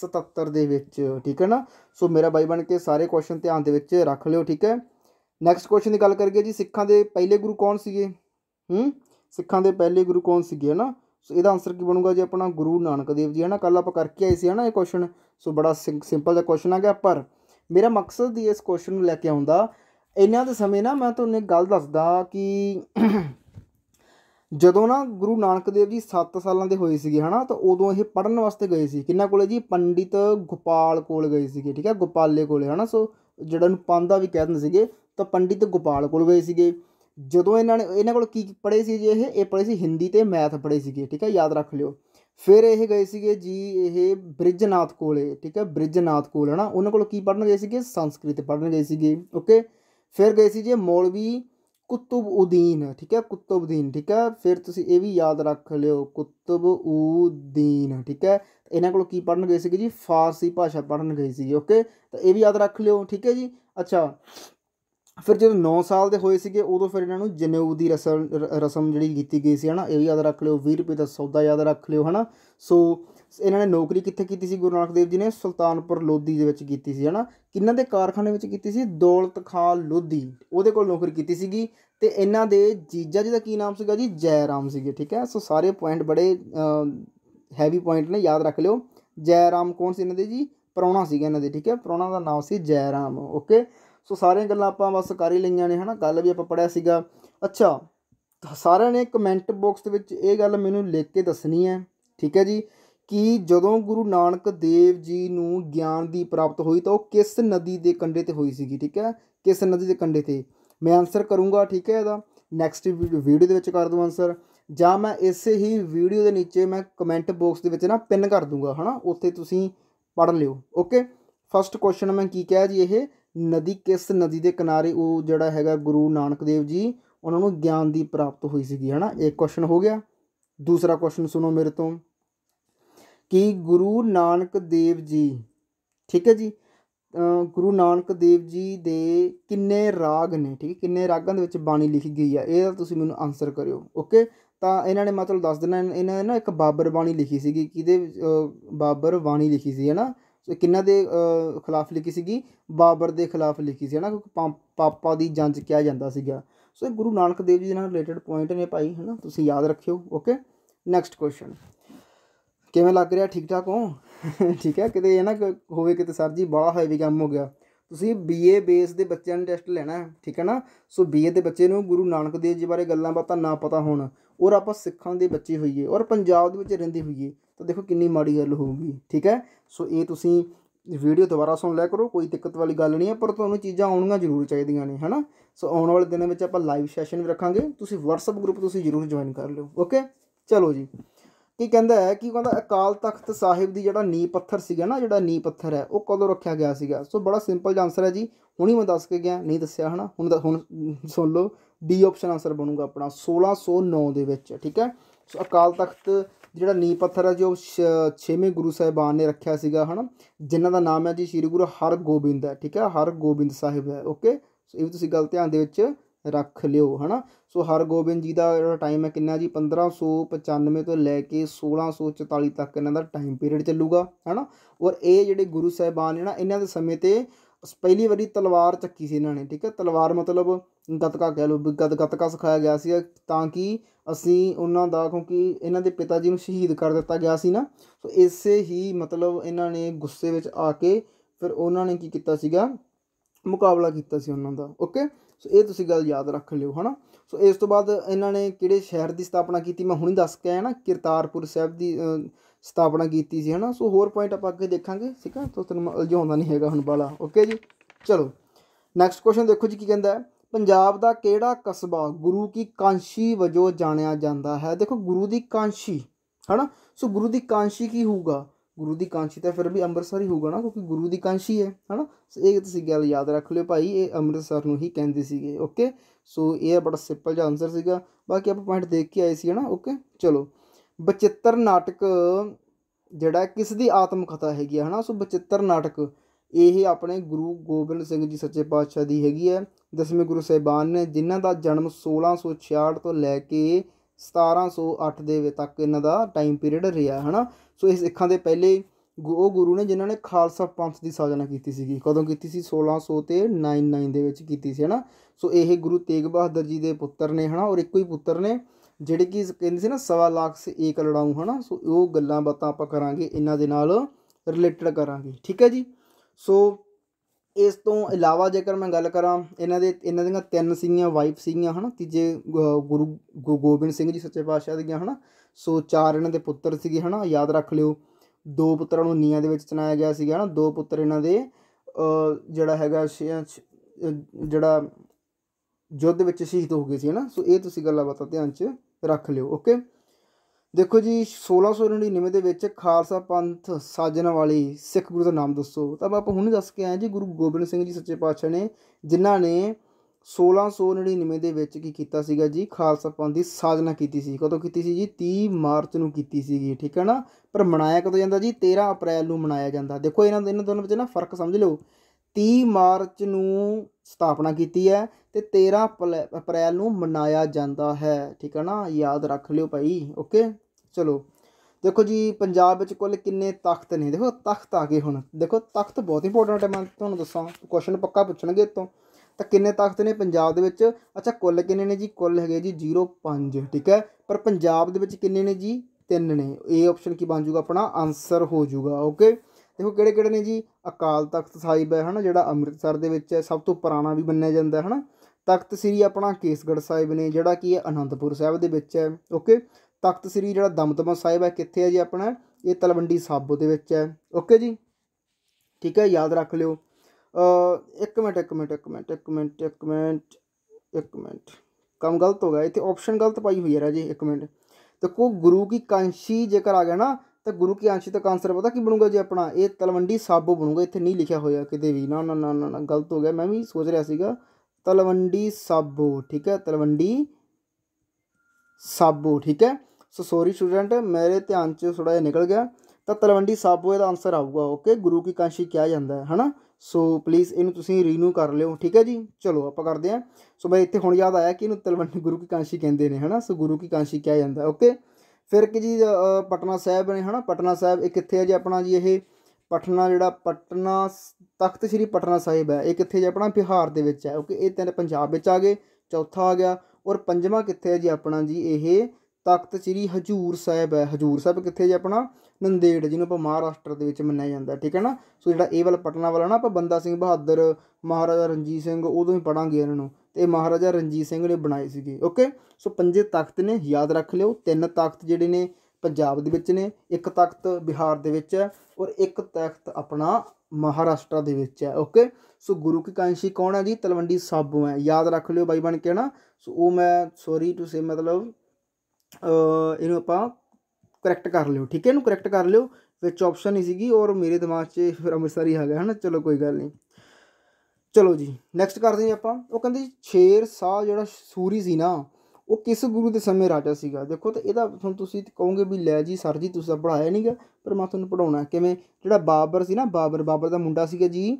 77 ਦੇ ਵਿੱਚ ਠੀਕ ਹੈ ਨਾ ਸੋ ਮੇਰਾ ਬਾਈ ਬਣ ਕੇ ਸਾਰੇ ਕੁਐਸਚਨ ਧਿਆਨ ਦੇ ਵਿੱਚ ਰੱਖ ਲਿਓ ਠੀਕ ਹੈ ਨੈਕਸਟ ਕੁਐਸਚਨ ਦੀ ਗੱਲ ਕਰੀਏ ਜੀ ਸਿੱਖਾਂ ਦੇ ਪਹਿਲੇ ਗੁਰੂ ਕੌਣ ਸੀਗੇ ਹੂੰ ਸਿੱਖਾਂ ਦੇ ਪਹਿਲੇ ਗੁਰੂ ਕੌਣ ਸੀਗੇ ਹਨਾ ਸੋ ਇਹਦਾ ਆਨਸਰ ਕੀ ਬਣੂਗਾ ਜੀ ਆਪਣਾ ਗੁਰੂ ਨਾਨਕ ਦੇਵ ਜੀ ਹਨਾ ਕੱਲ ਆਪਾਂ ਕਰਕੇ ਆਏ ਸੀ ਹਨਾ ਇਹ ਕੁਐਸਚਨ ਸੋ ਬੜਾ ਸਿੰਪਲ ਦਾ ਕੁਐਸਚਨ ਆ ਗਿਆ ਪਰ ਮੇਰਾ ਮਕਸਦ ਇਸ ਕੁਐਸਚਨ ਨੂੰ ਲੈ ਕੇ ਆਉਂਦਾ ਇਹਨਾਂ ਦੇ ਸਮੇਂ ਨਾ ਮੈਂ ਤੁਹਾਨੂੰ ਇੱਕ ਗੱਲ ਦੱਸਦਾ ਕਿ ਜਦੋਂ ਨਾ ਗੁਰੂ ਨਾਨਕ ਦੇਵ ਜੀ 7 ਸਾਲਾਂ ਦੇ ਹੋਏ ਸੀਗੇ ਹਨਾ ਤਾਂ ਉਦੋਂ ਇਹ ਪੜਨ ਵਾਸਤੇ ਗਏ ਸੀ ਕਿੰਨਾ ਕੋਲੇ ਜੀ ਪੰਡਿਤ ਗੋਪਾਲ ਕੋਲ ਗਏ ਸੀਗੇ ਠੀਕ ਹੈ ਗੋਪਾਲੇ ਕੋਲੇ ਹਨਾ ਸੋ ਜਿਹੜਾ ਨੂੰ ਪੰਦਾ ਵੀ ਕਹਿੰਦੇ ਸੀਗੇ ਤਾਂ ਪੰਡਿਤ ਗੋਪਾਲ ਕੋਲ ਗਏ ਸੀਗੇ ਜਦੋਂ ਇਹਨਾਂ ਨੇ ਇਹਨਾਂ ਕੋਲ ਕੀ ਪੜ੍ਹੇ ਸੀ ਜੇ ਇਹ ਇਹ ਪੜ੍ਹੇ ਸੀ ਹਿੰਦੀ ਤੇ ਮੈਥ ਪੜ੍ਹੇ ਸੀਗੇ ਠੀਕ ਹੈ ਯਾਦ ਰੱਖ ਲਿਓ ਫਿਰ ਇਹ ਗਏ ਸੀਗੇ ਜੀ ਇਹ ਬ੍ਰਿਜਨਾਥ ਕੋਲੇ ਠੀਕ ਹੈ ਬ੍ਰਿਜਨਾਥ ਕੋਲ ਹਨਾ ਨਾ ਉਹਨਾਂ ਕੋਲ ਕੀ ਪੜਨ ਗਏ ਸੀਗੇ ਸੰਸਕ੍ਰਿਤ ਪੜਨ ਗਏ ਸੀਗੇ ਓਕੇ ਫਿਰ ਗਏ ਸੀ ਜੀ ਮੌਲਵੀ ਕੁਤਬਉਦੀਨ ਠੀਕ ਹੈ ਕੁਤਬਉਦੀਨ ਠੀਕ ਹੈ ਫਿਰ ਤੁਸੀਂ ਇਹ ਵੀ ਯਾਦ ਰੱਖ ਲਿਓ ਕੁਤਬਉਦੀਨ ਠੀਕ ਹੈ ਇਹਨਾਂ ਕੋਲ ਕੀ ਪੜਨ ਗਏ ਸੀਗੇ ਜੀ ਫਾਰਸੀ ਭਾਸ਼ਾ ਪੜਨ ਗਏ ਸੀ ਓਕੇ ਤਾਂ ਇਹ ਵੀ ਯਾਦ ਰੱਖ ਲਿਓ ਠੀਕ ਹੈ ਜੀ ਅੱਛਾ ਫਿਰ ਜਦੋਂ 9 ਸਾਲ ਦੇ ਹੋਏ ਸੀਗੇ ਉਦੋਂ ਫਿਰ ਇਹਨਾਂ ਨੂੰ ਜਨੇਊ ਦੀ ਰਸਮ ਰਸਮ ਜਿਹੜੀ ਕੀਤੀ ਗਈ ਸੀ ਹਨਾ ਇਹ ਵੀ ਯਾਦ ਰੱਖ ਲਿਓ 20 ਰੁਪਏ ਦਾ ਸੌਦਾ ਯਾਦ ਰੱਖ ਲਿਓ ਹਨਾ ਸੋ ਇਹਨਾਂ ਨੇ ਨੌਕਰੀ ਕਿੱਥੇ ਕੀਤੀ ਸੀ ਗੁਰੂ ਨਾਨਕ ਦੇਵ ਜੀ ਨੇ ਸੁਲਤਾਨਪੁਰ ਲੋਧੀ ਦੇ ਵਿੱਚ ਕੀਤੀ ਸੀ ਹਨਾ ਕਿੰਨਾਂ ਦੇ ਕਾਰਖਾਨੇ ਵਿੱਚ ਕੀਤੀ ਸੀ ਦੌਲਤ ਖਾਨ ਲੋਧੀ ਉਹਦੇ ਕੋਲ ਨੌਕਰੀ ਕੀਤੀ ਸੀਗੀ ਤੇ ਇਹਨਾਂ ਦੇ ਜੀਜਾ ਜੀ ਦਾ ਕੀ ਨਾਮ ਸੀਗਾ ਜੀ ਜੈ ਰਾਮ ਸੀਗੇ ਠੀਕ ਹੈ ਸੋ ਸਾਰੇ ਪੁਆਇੰਟ ਬੜੇ ਹੈਵੀ ਪੁਆਇੰਟ ਨੇ ਯਾਦ ਰੱਖ ਲਿਓ ਜੈ ਰਾਮ ਕੌਣ ਸੀ ਇਹਨਾਂ ਦੇ ਜੀ ਪ੍ਰਾਉਣਾ ਸੀਗਾ ਇਹਨਾਂ ਦੇ ਠੀਕ ਹੈ ਪ੍ਰਾਉਣਾ ਦਾ ਨਾਮ ਸੀ ਜੈ ਰਾਮ ਓਕੇ ਸੋ ਸਾਰੀਆਂ ਗੱਲਾਂ ਆਪਾਂ ਬਸ ਕਰ ਹੀ ਲਈਆਂ ਨੇ ਹਨਾ ਕੱਲ ਵੀ ਆਪਾਂ ਪੜਿਆ ਸੀਗਾ ਅੱਛਾ ਸਾਰਿਆਂ ਨੇ ਕਮੈਂਟ ਬਾਕਸ ਦੇ ਵਿੱਚ ਇਹ ਗੱਲ ਮੈਨੂੰ ਲਿਖ ਕੇ ਦੱਸਣੀ ਹੈ ਠੀਕ ਹੈ ਜੀ ਕਿ ਜਦੋਂ ਗੁਰੂ ਨਾਨਕ ਦੇਵ ਜੀ ਨੂੰ ਗਿਆਨ ਦੀ ਪ੍ਰਾਪਤ ਹੋਈ ਤਾਂ ਉਹ ਕਿਸ ਨਦੀ ਦੇ ਕੰਢੇ ਤੇ ਹੋਈ ਸੀਗੀ ਠੀਕ ਹੈ ਕਿਸ ਨਦੀ ਦੇ ਕੰਢੇ ਤੇ ਮੈਂ ਆਨਸਰ ਕਰੂੰਗਾ ਠੀਕ ਹੈ ਇਹਦਾ ਨੈਕਸਟ ਵੀਡੀਓ ਦੇ ਵਿੱਚ ਕਰ ਦੂੰ ਆਨਸਰ ਜਾਂ ਮੈਂ ਇਸੇ ਹੀ ਵੀਡੀਓ ਦੇ ਨੀਚੇ ਮੈਂ ਕਮੈਂਟ ਬਾਕਸ ਦੇ ਵਿੱਚ ਨਾ ਪਿੰਨ ਕਰ ਦੂੰਗਾ ਹਨਾ ਉੱਥੇ ਤੁਸੀਂ ਪੜ ਲਿਓ ਓਕੇ ਫਸਟ ਕੁਐਸਚਨ ਮੈਂ ਕੀ ਕਿਹਾ ਜੀ ਇਹ ਨਦੀ ਕਿਸ ਨਦੀ ਦੇ ਕਿਨਾਰੇ ਉਹ ਜਿਹੜਾ ਹੈਗਾ ਗੁਰੂ ਨਾਨਕ ਦੇਵ ਜੀ ਉਹਨਾਂ ਨੂੰ ਗਿਆਨ ਦੀ ਪ੍ਰਾਪਤ ਹੋਈ ਸੀਗੀ ਹਨਾ ਇਹ ਕੁਐਸਚਨ ਹੋ ਗਿਆ ਦੂਸਰਾ ਕੁਐਸਚਨ ਸੁਣੋ ਮੇਰੇ ਤੋਂ ਕਿ ਗੁਰੂ ਨਾਨਕ ਦੇਵ ਜੀ ਠੀਕ ਹੈ ਜੀ ਗੁਰੂ ਨਾਨਕ ਦੇਵ ਜੀ ਦੇ ਕਿੰਨੇ ਰਾਗ ਨੇ ਠੀਕ ਹੈ ਕਿੰਨੇ ਰਾਗਾਂ ਦੇ ਵਿੱਚ ਬਾਣੀ ਲਿਖੀ ਗਈ ਆ ਇਹ ਤੁਸੀਂ ਮੈਨੂੰ ਆਨਸਰ ਕਰਿਓ ਓਕੇ ਤਾਂ ਇਹਨਾਂ ਨੇ ਮਤਲਬ ਦੱਸ ਦੇਣਾ ਇਹਨਾਂ ਨੇ ਨਾ ਇੱਕ ਬਾਬਰ ਬਾਣੀ ਲਿਖੀ ਸੀਗੀ ਕਿਹਦੇ ਬਾਬਰ ਬਾਣੀ ਲਿਖੀ ਸੀ ਹੈ ਨਾ ਕਿੰਨਾ ਦੇ ਖਿਲਾਫ ਲਿਖੀ ਸੀਗੀ ਬਾਬਰ ਦੇ ਖਿਲਾਫ ਲਿਖੀ ਸੀ ਹਨਾ ਕਿਉਂਕਿ ਪਾਪਾ ਦੀ ਜੰਜ ਕਿਹਾ ਜਾਂਦਾ ਸੀਗਾ ਸੋ ਇਹ ਗੁਰੂ ਨਾਨਕ ਦੇਵ ਜੀ ਨਾਲ ਰਿਲੇਟਡ ਪੁਆਇੰਟ ਨੇ ਭਾਈ ਹਨਾ ਤੁਸੀਂ ਯਾਦ ਰੱਖਿਓ ਓਕੇ ਨੈਕਸਟ ਕੁਐਸਚਨ ਕਿਵੇਂ ਲੱਗ ਰਿਹਾ ਠੀਕ ਠਾਕ ਹੋ [LAUGHS] ਠੀਕ ਹੈ ਕਿਤੇ ਇਹ ਨਾ ਹੋਵੇ ਕਿਤੇ ਸਰ ਜੀ ਬੜਾ ਹੈਵੀ ਕੰਮ ਹੋ ਗਿਆ ਤੁਸੀਂ ਬੀਏ ਬੇਸ ਦੇ ਬੱਚਿਆਂ ਨੂੰ ਟੈਸਟ ਲੈਣਾ ਠੀਕ ਹੈ ਨਾ ਸੋ ਬੀਏ ਦੇ ਬੱਚੇ ਨੂੰ ਗੁਰੂ ਨਾਨਕ ਦੇਵ ਜੀ ਬਾਰੇ ਗੱਲਾਂ ਬਾਤਾਂ ਨਾ ਪਤਾ ਹੋਣ ਔਰ ਆਪਾਂ ਸਿੱਖਾਂ ਦੇ ਬੱਚੇ ਹੋਈਏ ਔਰ ਪੰਜਾਬ ਦੇ ਵਿੱਚ ਰਹਿੰਦੇ ਹੋਈਏ ਤਾਂ ਦੇਖੋ ਕਿੰਨੀ ਮਾੜੀ ਗੱਲ ਹੋਊਗੀ ਠੀਕ ਹੈ ਸੋ ਇਹ ਤੁਸੀਂ ਵੀਡੀਓ ਦੁਬਾਰਾ ਸੁਣ ਲਿਆ ਕਰੋ ਕੋਈ ਦਿੱਕਤ ਵਾਲੀ ਗੱਲ ਨਹੀਂ ਹੈ ਪਰ ਤੁਹਾਨੂੰ ਚੀਜ਼ਾਂ ਆਉਣੀਆਂ ਜ਼ਰੂਰ ਚਾਹੀਦੀਆਂ ਨੇ ਹਨਾ ਸੋ ਆਉਣ ਵਾਲੇ ਦਿਨਾਂ ਵਿੱਚ ਆਪਾਂ ਲਾਈਵ ਸੈਸ਼ਨ ਵੀ ਰੱਖਾਂਗੇ ਤੁਸੀਂ WhatsApp ਗਰੁੱਪ ਤੁਸੀਂ ਜ਼ਰੂਰ ਜੁਆਇਨ ਕਰ ਲਿਓ ਓਕੇ ਚਲੋ ਜੀ ਕੀ ਕਹਿੰਦਾ ਹੈ ਕਿ ਕਹਿੰਦਾ ਅਕਾਲ ਤਖਤ ਸਾਹਿਬ ਦੀ ਜਿਹੜਾ ਨੀ ਪੱਥਰ ਸੀਗਾ ਨਾ ਜਿਹੜਾ ਨੀ ਪੱਥਰ ਹੈ ਉਹ ਕਦੋਂ ਰੱਖਿਆ ਗਿਆ ਸੀਗਾ ਸੋ ਬੜਾ ਸਿੰਪਲ ਜਿਹਾ ਆਨਸਰ ਹੈ ਜੀ ਹੁਣੀ ਮੈਂ ਦੱਸ ਕੇ ਗਿਆ ਨਹੀਂ ਦੱਸਿਆ ਹਨਾ ਹੁਣ ਹੁਣ ਸੁਣ ਲਓ ਡੀ ਆਪਸ਼ਨ ਆਨਸਰ ਬਣੂਗਾ ਆਪਣਾ 1609 ਦੇ ਵਿੱਚ ਠੀਕ ਹੈ ਸੋ ਅਕਾਲ ਤਖਤ ਜਿਹੜਾ ਨੀ ਪੱਥਰ ਹੈ ਜੋ 6ਵੇਂ ਗੁਰੂ ਸਾਹਿਬਾਨ ਨੇ ਰੱਖਿਆ ਸੀਗਾ ਹਨਾ ਜਿਨ੍ਹਾਂ ਦਾ ਨਾਮ ਹੈ ਜੀ ਸ੍ਰੀ ਗੁਰੂ ਹਰਗੋਬਿੰਦ ਹੈ ਠੀਕ ਹੈ ਹਰਗੋਬਿੰਦ ਸਾਹਿਬ ਹੈ ਓਕੇ ਸੋ ਇਹ ਵੀ ਤੁਸੀਂ ਗੱਲ ਧਿਆਨ ਦੇ ਵਿੱਚ ਰੱਖ ਲਿਓ ਹਨਾ ਸੋ ਹਰਗੋਬਿੰਦ ਜੀ ਦਾ ਜਿਹੜਾ ਟਾਈਮ ਹੈ ਕਿੰਨਾ ਜੀ 1595 ਤੋਂ ਲੈ ਕੇ 1644 ਤੱਕ ਇਹਨਾਂ ਦਾ ਟਾਈਮ ਪੀਰੀਅਡ ਚੱਲੂਗਾ ਹਨਾ ਔਰ ਇਹ ਜਿਹੜੇ ਗੁਰੂ ਸਾਹਿਬਾਨ ਨੇ ਨਾ ਇਹਨਾਂ ਦੇ ਸਮੇਂ ਤੇ ਪਹਿਲੀ ਵਾਰੀ ਤਲਵਾਰ ਚੱਕੀ ਸੀ ਇਹਨਾਂ ਨੇ ਠੀਕ ਹੈ ਤਲਵਾਰ ਮਤਲਬ ਗਤਕਾ ਕਹਿ ਲਓ ਗਤ ਗਤਕਾ ਸਿਖਾਇਆ ਗਿਆ ਸੀ ਤਾਂ ਕਿ ਅਸੀਂ ਉਹਨਾਂ ਦਾ ਕਿਉਂਕਿ ਇਹਨਾਂ ਦੇ ਪਿਤਾ ਜੀ ਨੂੰ ਸ਼ਹੀਦ ਕਰ ਦਿੱਤਾ ਗਿਆ ਸੀ ਨਾ ਸੋ ਇਸੇ ਹੀ ਮਤਲਬ ਇਹਨਾਂ ਨੇ ਗੁੱਸੇ ਵਿੱਚ ਆ ਕੇ ਫਿਰ ਉਹਨਾਂ ਨੇ ਕੀ ਕੀਤਾ ਸੀਗਾ ਮੁਕਾਬਲਾ ਕੀਤਾ ਸੀ ਉਹਨਾਂ ਦਾ ਓਕੇ ਸੋ ਇਹ ਤੁਸੀਂ ਗੱਲ ਯਾਦ ਰੱਖ ਲਿਓ ਹਨਾ ਸੋ ਇਸ ਤੋਂ ਬਾਅਦ ਇਹਨਾਂ ਨੇ ਕਿਹੜੇ ਸ਼ਹਿਰ ਦੀ ਸਥਾਪਨਾ ਕੀਤੀ ਮੈਂ ਹੁਣੇ ਦੱਸ ਕੇ ਆਇਆ ਨਾ ਕਿਰਤਾਰਪੁਰ ਸਾਹਿਬ ਦੀ ਸਥਾਪਨਾ ਕੀਤੀ ਸੀ ਹਨਾ ਸੋ ਹੋਰ ਪੁਆਇੰਟ ਆਪਾਂ ਅੱਗੇ ਦੇਖਾਂਗੇ ਠੀਕ ਹੈ ਸੋ ਤੁਹਾਨੂੰ ਉਲਝਾਉਂਦਾ ਨਹੀਂ ਹੈਗਾ ਹੁਣ ਬਾਲਾ ਓਕੇ ਜੀ ਚਲੋ ਨੈਕਸਟ ਕੁਐਸਚਨ ਦੇਖੋ ਜੀ ਕੀ ਕਹਿੰਦਾ ਹੈ ਪੰਜਾਬ ਦਾ ਕਿਹੜਾ ਕਸਬਾ ਗੁਰੂ ਕੀ ਕਾਂਸ਼ੀ ਵਜੋਂ ਜਾਣਿਆ ਜਾਂਦਾ ਹੈ ਦੇਖੋ ਗੁਰੂ ਦੀ ਕਾਂਸ਼ੀ ਹਨਾ ਸੋ ਗੁਰੂ ਦੀ ਕਾਂਸ਼ੀ ਕੀ ਹੋਊਗਾ ਗੁਰੂ ਦੀ ਕਾਂਸ਼ੀ ਤਾਂ ਫਿਰ ਵੀ ਅੰਮ੍ਰਿਤਸਰ ਹੀ ਹੋਊਗਾ ਨਾ ਕਿਉਂਕਿ ਗੁਰੂ ਦੀ ਕਾਂਸ਼ੀ ਹੈ ਹਨਾ ਸੋ ਇਹ ਤੁਸੀਂ ਗੱਲ ਯਾਦ ਰੱਖ ਲਿਓ ਭਾਈ ਇਹ ਅੰਮ੍ਰਿਤਸਰ ਨੂੰ ਹੀ ਕਹਿੰਦੇ ਸੀਗੇ ਓਕੇ ਸੋ ਇਹ ਬੜਾ ਸਿੰਪਲ ਜਿਹਾ ਆਨਸਰ ਸੀਗਾ ਬਾਕੀ ਆਪਾਂ ਪੁਆਇੰਟ ਦੇਖ ਕੇ ਆਏ ਸੀ ਹਨਾ ਓਕੇ ਚਲੋ ਬਚਿੱਤਰ ਨਾਟਕ ਜਿਹੜਾ ਕਿਸ ਦੀ ਆਤਮ ਕਥਾ ਹੈਗੀ ਹੈ ਹਨਾ ਸੋ ਬਚਿੱਤਰ ਨਾਟਕ ਇਹ ਆਪਣੇ ਗੁਰੂ ਗੋਬਿੰਦ ਸਿੰਘ ਜੀ ਸੱਚੇ ਪਾਤਸ਼ਾਹ ਦੀ ਹੈਗੀ ਹੈ ਦਸਵੇਂ ਗੁਰੂ ਸਾਹਿਬਾਨ ਨੇ ਜਿਨ੍ਹਾਂ ਦਾ ਜਨਮ 1666 ਤੋਂ ਲੈ ਕੇ 1708 ਦੇ ਵੇ ਤੱਕ ਇਹਨਾਂ ਦਾ ਟਾਈਮ ਪੀਰੀਅਡ ਰਿਹਾ ਹਨਾ ਸੋ ਇਹ ਸਿੱਖਾਂ ਦੇ ਪਹਿਲੇ ਉਹ ਗੁਰੂ ਨੇ ਜਿਨ੍ਹਾਂ ਨੇ ਖਾਲਸਾ ਪੰਥ ਦੀ ਸਾਜਨਾ ਕੀਤੀ ਸੀਗੀ ਕਦੋਂ ਕੀਤੀ ਸੀ 1600 ਤੇ 99 ਦੇ ਵਿੱਚ ਕੀਤੀ ਸੀ ਹਨਾ ਸੋ ਇਹ ਗੁਰੂ ਤੇਗ ਬਹਾਦਰ ਜੀ ਦੇ ਪੁੱਤਰ ਨੇ ਹਨਾ ਔਰ ਇੱਕੋ ਹੀ ਪੁੱਤਰ ਨੇ ਜਿਹੜੇ ਕਿ ਕਹਿੰਦੇ ਸੀ ਨਾ ਸਵਾ ਲੱਖ ਸੇ ਏਕ ਲੜਾਉ ਹਨਾ ਸੋ ਉਹ ਗੱਲਾਂ ਬਾਤਾਂ ਆਪਾਂ ਕਰਾਂਗੇ ਇਹਨਾਂ ਦੇ ਨਾਲ ਰਿਲੇਟਡ ਕਰਾਂਗੇ ਠੀਕ ਹੈ ਜੀ ਸੋ ਇਸ ਤੋਂ ਇਲਾਵਾ ਜੇਕਰ ਮੈਂ ਗੱਲ ਕਰਾਂ ਇਹਨਾਂ ਦੇ ਇਹਨਾਂ ਦੀਆਂ ਤਿੰਨ ਸੀਗੀਆਂ ਵਾਈਫ ਸੀਗੀਆਂ ਹਨਾ ਤੀਜੇ ਗੁਰੂ ਗੋਬਿੰਦ ਸਿੰਘ ਜੀ ਸੱਚੇ ਪਾਤਸ਼ਾਹ ਦੀਆਂ ਹਨਾ ਸੋ ਚਾਰ ਇਹਨਾਂ ਦੇ ਪੁੱਤਰ ਸੀਗੇ ਹਨਾ ਯਾਦ ਰੱਖ ਲਿਓ ਦੋ ਪੁੱਤਰਾਂ ਨੂੰ ਨੀਆਂ ਦੇ ਵਿੱਚ ਚਨਾਇਆ ਗਿਆ ਸੀਗਾ ਹਨਾ ਦੋ ਪੁੱਤਰ ਇਹਨਾਂ ਦੇ ਜਿਹੜਾ ਹੈਗਾ ਜਿਹੜਾ ਯੁੱਧ ਵਿੱਚ ਸ਼ਹੀਦ ਹੋ ਗਏ ਸੀ ਹਨਾ ਸੋ ਇਹ ਤੁਸੀਂ ਗੱਲਾਂ ਬਾਤਾਂ ਧਿਆਨ 'ਚ ਰੱਖ ਲਿਓ ਓਕੇ ਦੇਖੋ ਜੀ 1699 ਦੇ ਵਿੱਚ ਖਾਲਸਾ ਪੰਥ ਸਾਜਣ ਵਾਲੀ ਸਿੱਖ ਗੁਰੂ ਦਾ ਨਾਮ ਦੱਸੋ ਤਾਂ ਆਪਾਂ ਹੁਣੇ ਦੱਸ ਕੇ ਆਏ ਜੀ ਗੁਰੂ ਗੋਬਿੰਦ ਸਿੰਘ ਜੀ ਸੱਚੇ ਪਾਤਸ਼ਾਹ ਨੇ ਜਿਨ੍ਹਾਂ ਨੇ 1699 ਦੇ ਵਿੱਚ ਕੀ ਕੀਤਾ ਸੀਗਾ ਜੀ ਖਾਲਸਾ ਪੰਥ ਦੀ ਸਾਜਨਾ ਕੀਤੀ ਸੀ ਕਦੋਂ ਕੀਤੀ ਸੀ ਜੀ 30 ਮਾਰਚ ਨੂੰ ਕੀਤੀ ਸੀਗੀ ਠੀਕ ਹੈ ਨਾ ਪਰ ਮਨਾਇਆ ਕਦੋਂ ਜਾਂਦਾ ਜੀ 13 ਅਪ੍ਰੈਲ ਨੂੰ ਮਨਾਇਆ ਜਾਂਦਾ ਦੇਖੋ ਇਹਨਾਂ ਇਹਨਾਂ ਦੋਨਾਂ ਵਿੱਚ ਨਾ ਫਰਕ ਸਮਝ ਲਓ 30 ਮਾਰਚ ਨੂੰ ਸਥਾਪਨਾ ਕੀਤੀ ਹੈ ਤੇ 13 ਅਪ੍ਰੈਲ ਨੂੰ ਮਨਾਇਆ ਜਾਂਦਾ ਹੈ ਠੀਕ ਹੈ ਨਾ ਯਾਦ ਰੱਖ ਲਿਓ ਭਾਈ ਓਕੇ ਚਲੋ ਦੇਖੋ ਜੀ ਪੰਜਾਬ ਵਿੱਚ ਕੁੱਲ ਕਿੰਨੇ ਤਖਤ ਨੇ ਦੇਖੋ ਤਖਤ ਆ ਗਏ ਹੁਣ ਦੇਖੋ ਤਖਤ ਬਹੁਤ ਇੰਪੋਰਟੈਂਟ ਹੈ ਮੈਂ ਤੁਹਾਨੂੰ ਦੱਸਾਂ ਕੁਐਸਚਨ ਪੱਕਾ ਪੁੱਛਣਗੇ ਇਤੋਂ ਤਾਂ ਕਿੰਨੇ ਤਖਤ ਨੇ ਪੰਜਾਬ ਦੇ ਵਿੱਚ ਅੱਛਾ ਕੁੱਲ ਕਿੰਨੇ ਨੇ ਜੀ ਕੁੱਲ ਹੈਗੇ ਜੀ 05 ਠੀਕ ਹੈ ਪਰ ਪੰਜਾਬ ਦੇ ਵਿੱਚ ਕਿੰਨੇ ਨੇ ਜੀ ਤਿੰਨ ਨੇ ਇਹ ਆਪਸ਼ਨ ਕੀ ਬਣ ਜਾਊਗਾ ਆਪਣਾ ਆਨਸਰ ਹੋ ਜਾਊਗਾ ਓਕੇ ਦੇਖੋ ਕਿਹੜੇ ਕਿਹੜੇ ਨੇ ਜੀ ਅਕਾਲ ਤਖਤ ਸਾਹਿਬ ਹੈ ਹਨਾ ਜਿਹੜਾ ਅੰਮ੍ਰਿਤਸਰ ਦੇ ਵਿੱਚ ਹੈ ਸਭ ਤੋਂ ਪੁਰਾਣਾ ਵੀ ਮੰਨਿਆ ਜਾਂਦਾ ਹੈ ਹਨਾ ਤਖਤ ਸ੍ਰੀ ਆਪਣਾ ਕੇਸਗੜ ਸਾਹਿਬ ਨੇ ਜਿਹੜਾ ਕੀ ਹੈ ਅਨੰਦਪੁਰ ਸਾਹਿਬ ਦੇ ਵਿੱਚ ਹੈ ਓਕੇ ਤਖਤ ਸ੍ਰੀ ਜਿਹੜਾ ਦਮਦਮਾ ਸਾਹਿਬ ਹੈ ਕਿੱਥੇ ਹੈ ਜੀ ਆਪਣਾ ਇਹ ਤਲਵੰਡੀ ਸਾਬੋ ਦੇ ਵਿੱਚ ਹੈ ਓਕੇ ਜੀ ਠੀਕ ਹੈ ਯਾਦ ਰੱਖ ਲਿਓ ਇੱਕ ਮਿੰਟ ਇੱਕ ਮਿੰਟ ਇੱਕ ਮਿੰਟ ਇੱਕ ਮਿੰਟ ਇੱਕ ਮਿੰਟ ਇੱਕ ਮਿੰਟ ਕੰਮ ਗਲਤ ਹੋ ਗਿਆ ਇੱਥੇ ਆਪਸ਼ਨ ਗਲਤ ਪਾਈ ਹੋਈ ਹੈ ਰਾਜੇ ਇੱਕ ਮਿੰਟ ਤੇ ਕੋ ਗੁਰੂ ਕੀ ਕਾਂਸ਼ੀ ਜੇਕਰ ਆ ਗਿਆ ਨਾ ਤਾਂ ਗੁਰੂ ਕੀ ਅੰਸ਼ ਤੱਕ ਆਨਸਰ ਪਤਾ ਕੀ ਬਣੂਗਾ ਜੀ ਆਪਣਾ ਇਹ ਤਲਵੰਡੀ ਸਾਬੋ ਬਣੂਗਾ ਇੱਥੇ ਨਹੀਂ ਲਿਖਿਆ ਹੋਇਆ ਕਿਤੇ ਵੀ ਨਾ ਨਾ ਨਾ ਨਾ ਗਲਤ ਹੋ ਗਿਆ ਮੈਂ ਵੀ ਸੋਚ ਰਿਹਾ ਸੀਗਾ ਤਲਵੰਡੀ ਸਾਬੋ ਠੀਕ ਹੈ ਤਲਵੰਡੀ ਸਾਬੋ ਠੀਕ ਹੈ ਸੋ ਸੌਰੀ ਸਟੂਡੈਂਟ ਮੇਰੇ ਧਿਆਨ 'ਚ ਥੋੜਾ ਜਿਹਾ ਨਿਕਲ ਗਿਆ ਤਾਂ ਤਲਵੰਡੀ ਸਾਬੋ ਇਹਦਾ ਆਨਸਰ ਆਊਗਾ ਓਕੇ ਗੁਰੂ ਕੀ ਕਾਂਸ਼ੀ ਕਿਹਾ ਜਾਂਦਾ ਹੈ ਹਨਾ ਸੋ ਪਲੀਜ਼ ਇਹਨੂੰ ਤੁਸੀਂ ਰੀਨਿਊ ਕਰ ਲਿਓ ਠੀਕ ਹੈ ਜੀ ਚਲੋ ਆਪਾਂ ਕਰਦੇ ਹਾਂ ਸੋ ਮੈਂ ਇੱਥੇ ਹੁਣ ਯਾਦ ਆਇਆ ਕਿ ਇਹਨੂੰ ਤਲਵੰਡੀ ਗੁਰੂ ਕੀ ਕਾਂਸ਼ੀ ਕਹਿੰਦੇ ਨੇ ਹਨਾ ਸੋ ਗੁਰੂ ਕੀ ਕਾਂਸ਼ੀ ਕਿਹਾ ਜਾਂਦਾ ਓਕੇ ਫਿਰ ਕਿ ਜੀ ਪਟਨਾ ਸਾਹਿਬ ਨੇ ਹਨਾ ਪਟਨਾ ਸਾਹਿਬ ਇਹ ਕਿੱਥੇ ਹੈ ਜੀ ਆਪਣਾ ਜੀ ਇਹ ਪਟਨਾ ਜਿਹੜਾ ਪਟਨਾ ਤਖਤ ਸ੍ਰੀ ਪਟਨਾ ਸਾਹਿਬ ਹੈ ਇਹ ਕਿੱਥੇ ਜੀ ਆਪਣਾ ਬਿਹਾਰ ਦੇ ਵਿੱਚ ਹੈ ਓਕੇ ਇਹ ਤਿੰਨ ਪੰਜਾਬ ਵਿੱਚ ਆ ਗਏ ਚੌਥਾ ਆ ਗਿਆ ਔਰ ਪੰਜਵਾਂ ਕਿੱਥੇ ਹੈ ਜੀ ਆਪਣਾ ਜੀ ਇਹ ਤਖਤ ਸ੍ਰੀ ਹਜੂਰ ਸਾਹਿਬ ਹੈ ਹਜੂਰ ਸਾਹਿਬ ਕਿੱਥੇ ਜੀ ਆਪਣਾ ਨੰਦੇੜ ਜਿਹਨੂੰ ਆਪਾਂ ਮਹਾਰਾਸ਼ਟਰ ਦੇ ਵਿੱਚ ਮੰਨਿਆ ਜਾਂਦਾ ਠੀਕ ਹੈ ਨਾ ਸੋ ਜਿਹੜਾ ਇਹ ਵਾਲਾ ਪਟਨਾ ਵਾਲਾ ਨਾ ਆਪਾਂ ਬੰਦਾ ਸਿੰਘ ਬਹਾਦਰ ਮਹਾਰਾਜਾ ਰਣਜੀਤ ਸਿੰਘ ਉਦੋਂ ਹੀ ਪੜਾਂਗੇ ਇਹਨਾਂ ਨੂੰ ਤੇ ਮਹਾਰਾਜਾ ਰਣਜੀਤ ਸਿੰਘ ਨੇ ਬਣਾਏ ਸੀਗੇ ਓਕੇ ਸੋ ਪੰਜੇ ਤਖਤ ਨੇ ਯਾਦ ਰੱਖ ਲਿਓ ਤਿੰਨ ਤਖਤ ਜਿਹੜੇ ਨੇ ਪੰਜਾਬ ਦੇ ਵਿੱਚ ਨੇ ਇੱਕ ਤਖਤ ਬਿਹਾਰ ਦੇ ਵਿੱਚ ਹੈ ਔਰ ਇੱਕ ਤਖਤ ਆਪਣਾ ਮਹਾਰਾਸ਼ਟਰ ਦੇ ਵਿੱਚ ਹੈ ਓਕੇ ਸੋ ਗੁਰੂ ਕੀ ਕਾਂਸ਼ੀ ਕੌਣ ਹੈ ਜੀ ਤਲਵੰਡੀ ਸਾਬੋ ਹੈ ਯਾਦ ਰੱਖ ਲਿਓ ਬਾਈ ਬਣ ਕੇ ਨਾ ਸੋ ਉਹ ਮੈਂ ਸੌਰੀ ਟੂ ਸੇ ਮਤਲਬ ਇਹਨੂੰ ਆਪਾਂ ਕਰੈਕਟ ਕਰ ਲਿਓ ਠੀਕ ਹੈ ਇਹਨੂੰ ਕਰੈਕਟ ਕਰ ਲਿਓ ਵਿੱਚ ਆਪਸ਼ਨ ਹੀ ਸੀਗੀ ਔਰ ਮੇਰੇ ਦਿਮਾਗ 'ਚ ਫਿਰ ਅੰਮ੍ਰਿਤਸਰ ਹੀ ਆ ਗਿਆ ਹਨਾ ਚਲੋ ਕੋਈ ਗੱਲ ਨਹੀਂ ਚਲੋ ਜੀ ਨੈਕਸਟ ਕਰਦੇ ਹਾਂ ਆਪਾਂ ਉਹ ਕਹਿੰਦੇ ਸ਼ੇਰ ਸਾਹ ਜਿਹੜਾ ਸੂਰੀ ਸੀ ਨਾ ਉਹ ਕਿਸ ਗੁਰੂ ਦੇ ਸਮੇਂ ਰਾਜਾ ਸੀਗਾ ਦੇਖੋ ਤਾਂ ਇਹਦਾ ਹੁਣ ਤੁਸੀਂ ਕਹੋਗੇ ਵੀ ਲੈ ਜੀ ਸਰ ਜੀ ਤੁਸੀਂ ਤਾਂ ਪੜਾਇਆ ਨਹੀਂਗਾ ਪਰ ਮੈਂ ਤੁਹਾਨੂੰ ਪੜਾਉਣਾ ਕਿਵੇਂ ਜਿਹੜਾ ਬਾਬਰ ਸੀ ਨਾ ਬਾਬਰ ਬਾਬਰ ਦਾ ਮੁੰਡਾ ਸੀਗਾ ਜੀ